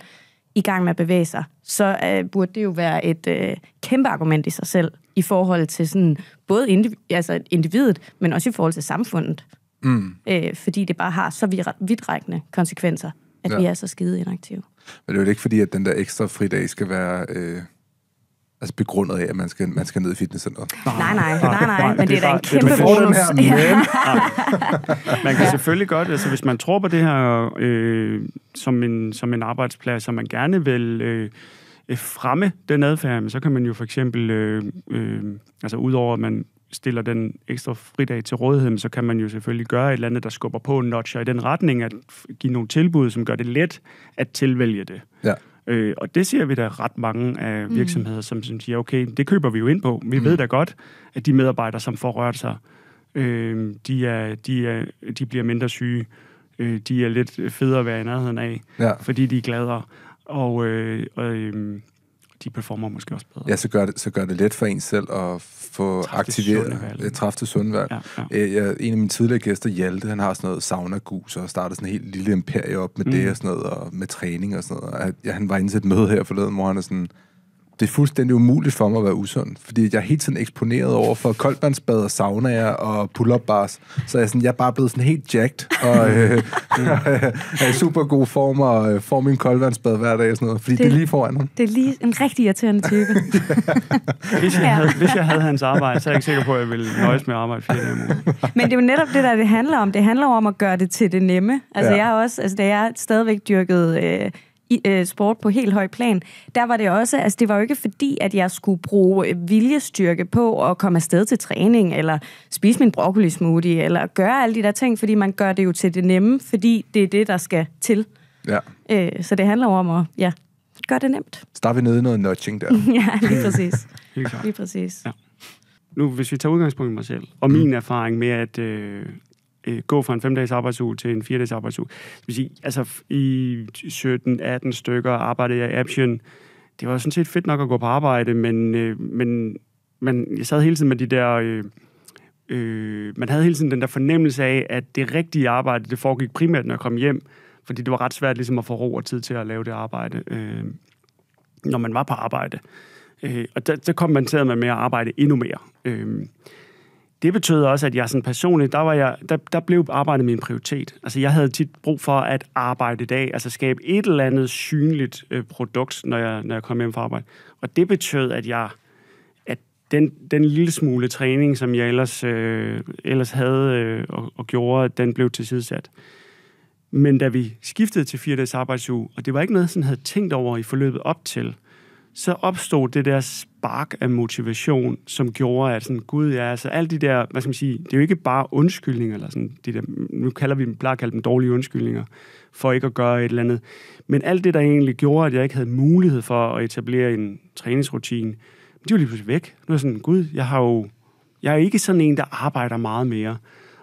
[SPEAKER 2] i gang med at bevæge sig, så øh, burde det jo være et øh, kæmpe argument i sig selv i forhold til sådan, både indiv- altså individet, men også i forhold til samfundet. Mm. Øh, fordi det bare har så vidtrækkende konsekvenser, at ja. vi er så skide inaktive.
[SPEAKER 1] Men det er jo ikke fordi, at den der ekstra fridag skal være... Øh Altså begrundet af, at man skal, man skal ned i fitnesscenteret. Nej, nej, nej, nej, nej, men det er da en kæmpe bonus. ja. Man kan selvfølgelig godt, altså
[SPEAKER 3] hvis man tror på det her øh, som, en, som en arbejdsplads, som man gerne vil øh, øh fremme den adfærd, så kan man jo for eksempel, øh, øh, altså udover at man stiller den ekstra fridag til rådighed, så kan man jo selvfølgelig gøre et eller andet, der skubber på en notch, og i den retning at give nogle tilbud, som gør det let at tilvælge det. Ja. Øh, og det ser vi da ret mange af mm. virksomheder, mm. som, siger, okay, det køber vi jo ind på. Vi mm. ved da godt, at de medarbejdere, som får rørt sig, øh, de, er, de, er, de bliver mindre syge. Øh, de er lidt federe at være i nærheden af, ja. fordi de er gladere. Og, øh, og øh, de performer måske også bedre. Ja,
[SPEAKER 1] så gør det, så gør det let for en selv at få træfte aktiveret, træft til sundvalg. Ja, ja. Jeg, en af mine tidligere gæster, Hjalte, han har sådan noget sauna-gus, og startede sådan en helt lille imperie op med mm. det og sådan noget, og med træning og sådan noget. Ja, han var inde til et møde her forleden, hvor han er sådan, det er fuldstændig umuligt for mig at være usund, fordi jeg er hele tiden eksponeret over for koldbandsbad og saunaer og pull-up bars, så jeg er, sådan, jeg er bare blevet sådan helt jacked, og øh, er i super god form og øh, får min koldbandsbad hver dag og sådan noget, fordi det, det er lige foran ham.
[SPEAKER 2] Det er lige en rigtig irriterende type.
[SPEAKER 1] hvis, jeg havde, hvis jeg havde hans arbejde, så er jeg
[SPEAKER 3] ikke sikker på, at jeg ville nøjes med at arbejde fire dage
[SPEAKER 2] Men det er jo netop det, der det handler om. Det handler om at gøre det til det nemme. Altså ja. jeg har også, altså da jeg stadigvæk dyrkede øh, i, øh, sport på helt høj plan, der var det også, altså det var jo ikke fordi, at jeg skulle bruge øh, viljestyrke på at komme afsted til træning, eller spise min broccoli smoothie, eller gøre alle de der ting, fordi man gør det jo til det nemme, fordi det er det, der skal til. Ja. Øh, så det handler om at, ja, gøre det nemt.
[SPEAKER 1] Så vi nede i noget nudging der. ja, lige præcis. lige præcis. Ja. Nu, hvis vi tager
[SPEAKER 3] udgangspunkt i mig selv, og min mm. erfaring med, at øh, øh, gå fra en femdages arbejdsuge til en fire-dages arbejdsuge. sige, altså i 17-18 stykker arbejdede jeg i Aption. Det var sådan set fedt nok at gå på arbejde, men, øh, men, men jeg sad hele tiden med de der... Øh, øh, man havde hele tiden den der fornemmelse af, at det rigtige arbejde, det foregik primært, når jeg kom hjem, fordi det var ret svært ligesom at få ro og tid til at lave det arbejde, øh, når man var på arbejde. Øh, og der, der kommenterede man med at arbejde endnu mere. Øh, det betød også, at jeg sådan personligt, der, var jeg, der, der blev arbejdet min prioritet. Altså, jeg havde tit brug for at arbejde i dag, altså skabe et eller andet synligt øh, produkt, når jeg, når jeg kom hjem fra arbejde. Og det betød, at jeg at den, den lille smule træning, som jeg ellers, øh, ellers havde øh, og, og gjorde, den blev tilsidesat. Men da vi skiftede til fire dages arbejdsuge, og det var ikke noget, jeg sådan havde tænkt over i forløbet op til, så opstod det der spark af motivation, som gjorde, at sådan, gud, ja, altså alle de der, hvad skal man sige, det er jo ikke bare undskyldninger, eller sådan, de der, nu kalder vi dem, plejer at kalde dem dårlige undskyldninger, for ikke at gøre et eller andet. Men alt det, der egentlig gjorde, at jeg ikke havde mulighed for at etablere en træningsrutine, det var lige pludselig væk. Nu er jeg sådan, gud, jeg har jo, jeg er ikke sådan en, der arbejder meget mere.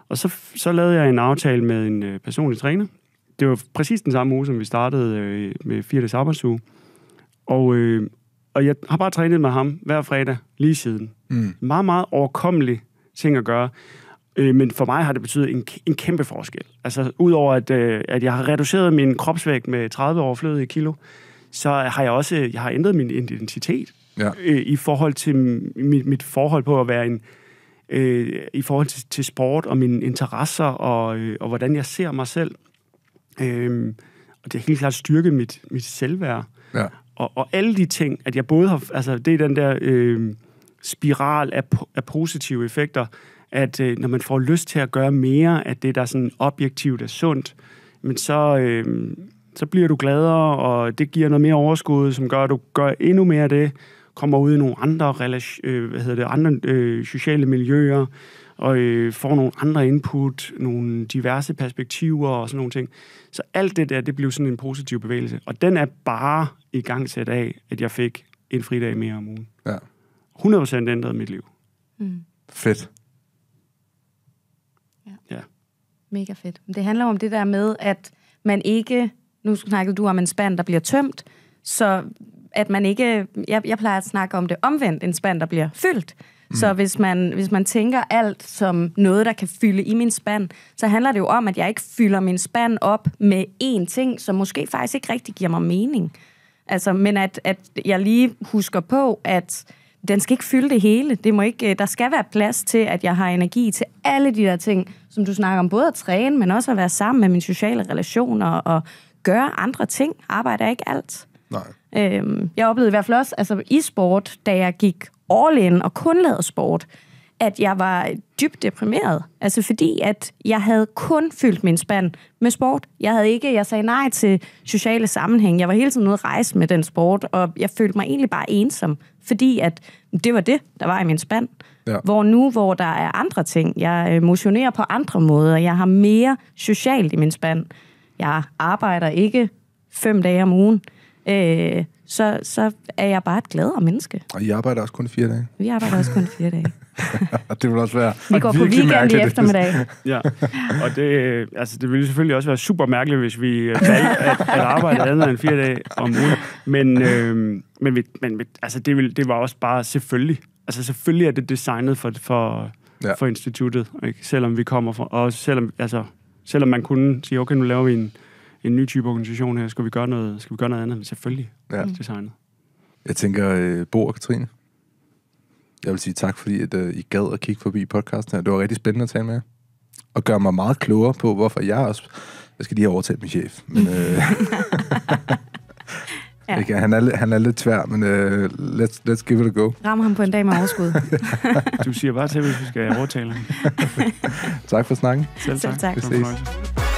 [SPEAKER 3] Og så, så lavede jeg en aftale med en øh, personlig træner. Det var præcis den samme uge, som vi startede øh, med 4 arbejdsuge. Og, øh, og jeg har bare trænet med ham hver fredag lige siden. Mm. Meget, meget overkommelig ting at gøre. Øh, men for mig har det betydet en, en kæmpe forskel. Altså, udover at, øh, at jeg har reduceret min kropsvægt med 30 overflødige kilo, så har jeg også jeg har ændret min identitet ja. øh, i forhold til mit, mit forhold på at være en øh, i forhold til, til sport og mine interesser og, øh, og hvordan jeg ser mig selv. Øh, og det har helt klart styrket mit, mit selvværd. Ja og, og alle de ting, at jeg både har... Altså, det er den der øh, spiral af, af positive effekter, at øh, når man får lyst til at gøre mere af det, der sådan objektivt er sundt, men så, øh, så bliver du gladere, og det giver noget mere overskud, som gør, at du gør endnu mere af det, kommer ud i nogle andre, relation, øh, hvad hedder det, andre øh, sociale miljøer, og øh, får nogle andre input, nogle diverse perspektiver og sådan nogle ting. Så alt det der, det blev sådan en positiv bevægelse. Og den er bare i gang sat af, at jeg fik en fridag mere om ugen. Ja. 100% ændrede mit liv. Mm.
[SPEAKER 1] Fedt. Ja. ja.
[SPEAKER 2] Mega fedt. Det handler om det der med, at man ikke... Nu snakkede du om en spand, der bliver tømt, så at man ikke... Jeg, jeg plejer at snakke om det omvendt, en spand, der bliver fyldt. Så mm. hvis man, hvis man tænker alt som noget, der kan fylde i min spand, så handler det jo om, at jeg ikke fylder min spand op med én ting, som måske faktisk ikke rigtig giver mig mening. Altså, men at, at jeg lige husker på, at den skal ikke fylde det hele. Det må ikke, øh, der skal være plads til, at jeg har energi til alle de der ting, som du snakker om, både at træne, men også at være sammen med mine sociale relationer og gøre andre ting. Arbejde er ikke alt. Nej. Øhm, jeg oplevede i hvert fald også, altså i sport, da jeg gik all in og kun lavede sport, at jeg var dybt deprimeret. Altså fordi, at jeg havde kun fyldt min spand med sport. Jeg havde ikke, jeg sagde nej til sociale sammenhæng. Jeg var hele tiden ude at rejse med den sport, og jeg følte mig egentlig bare ensom, fordi at det var det, der var i min spand. Ja. Hvor nu, hvor der er andre ting, jeg øh, motionerer på andre måder, jeg har mere socialt i min spand. Jeg arbejder ikke fem dage om ugen øh, så, så er jeg bare et gladere menneske.
[SPEAKER 1] Og I arbejder også kun fire dage? Vi arbejder
[SPEAKER 2] også kun fire dage.
[SPEAKER 3] det vil også være Vi går på weekend i eftermiddag. ja, og det, altså, det ville selvfølgelig også være super mærkeligt, hvis vi øh, valgte at, at arbejde andet end fire dage om ugen. Men, øh, men, men altså, det, ville, det var også bare selvfølgelig. Altså selvfølgelig er det designet for, for, ja. for instituttet, ikke? selvom vi kommer fra, og selvom, altså, selvom man kunne sige, okay, nu laver vi en, en ny type organisation her, skal vi gøre noget, skal vi gøre noget andet? Men selvfølgelig ja. designet.
[SPEAKER 1] Jeg tænker, øh, Bo og Katrine, jeg vil sige tak, fordi at, uh, I gad at kigge forbi podcasten her. Det var rigtig spændende at tale med jer. Og gør mig meget klogere på, hvorfor jeg også... Jeg skal lige have overtalt min chef, men... uh, Ja. Han, er, han er lidt tvær, men uh, let's, let's give it a go.
[SPEAKER 2] Ram ham på en dag med overskud.
[SPEAKER 1] du siger bare til, hvis
[SPEAKER 3] vi skal overtale ham.
[SPEAKER 1] tak for snakken. Selv tak. Selv tak. Vi ses.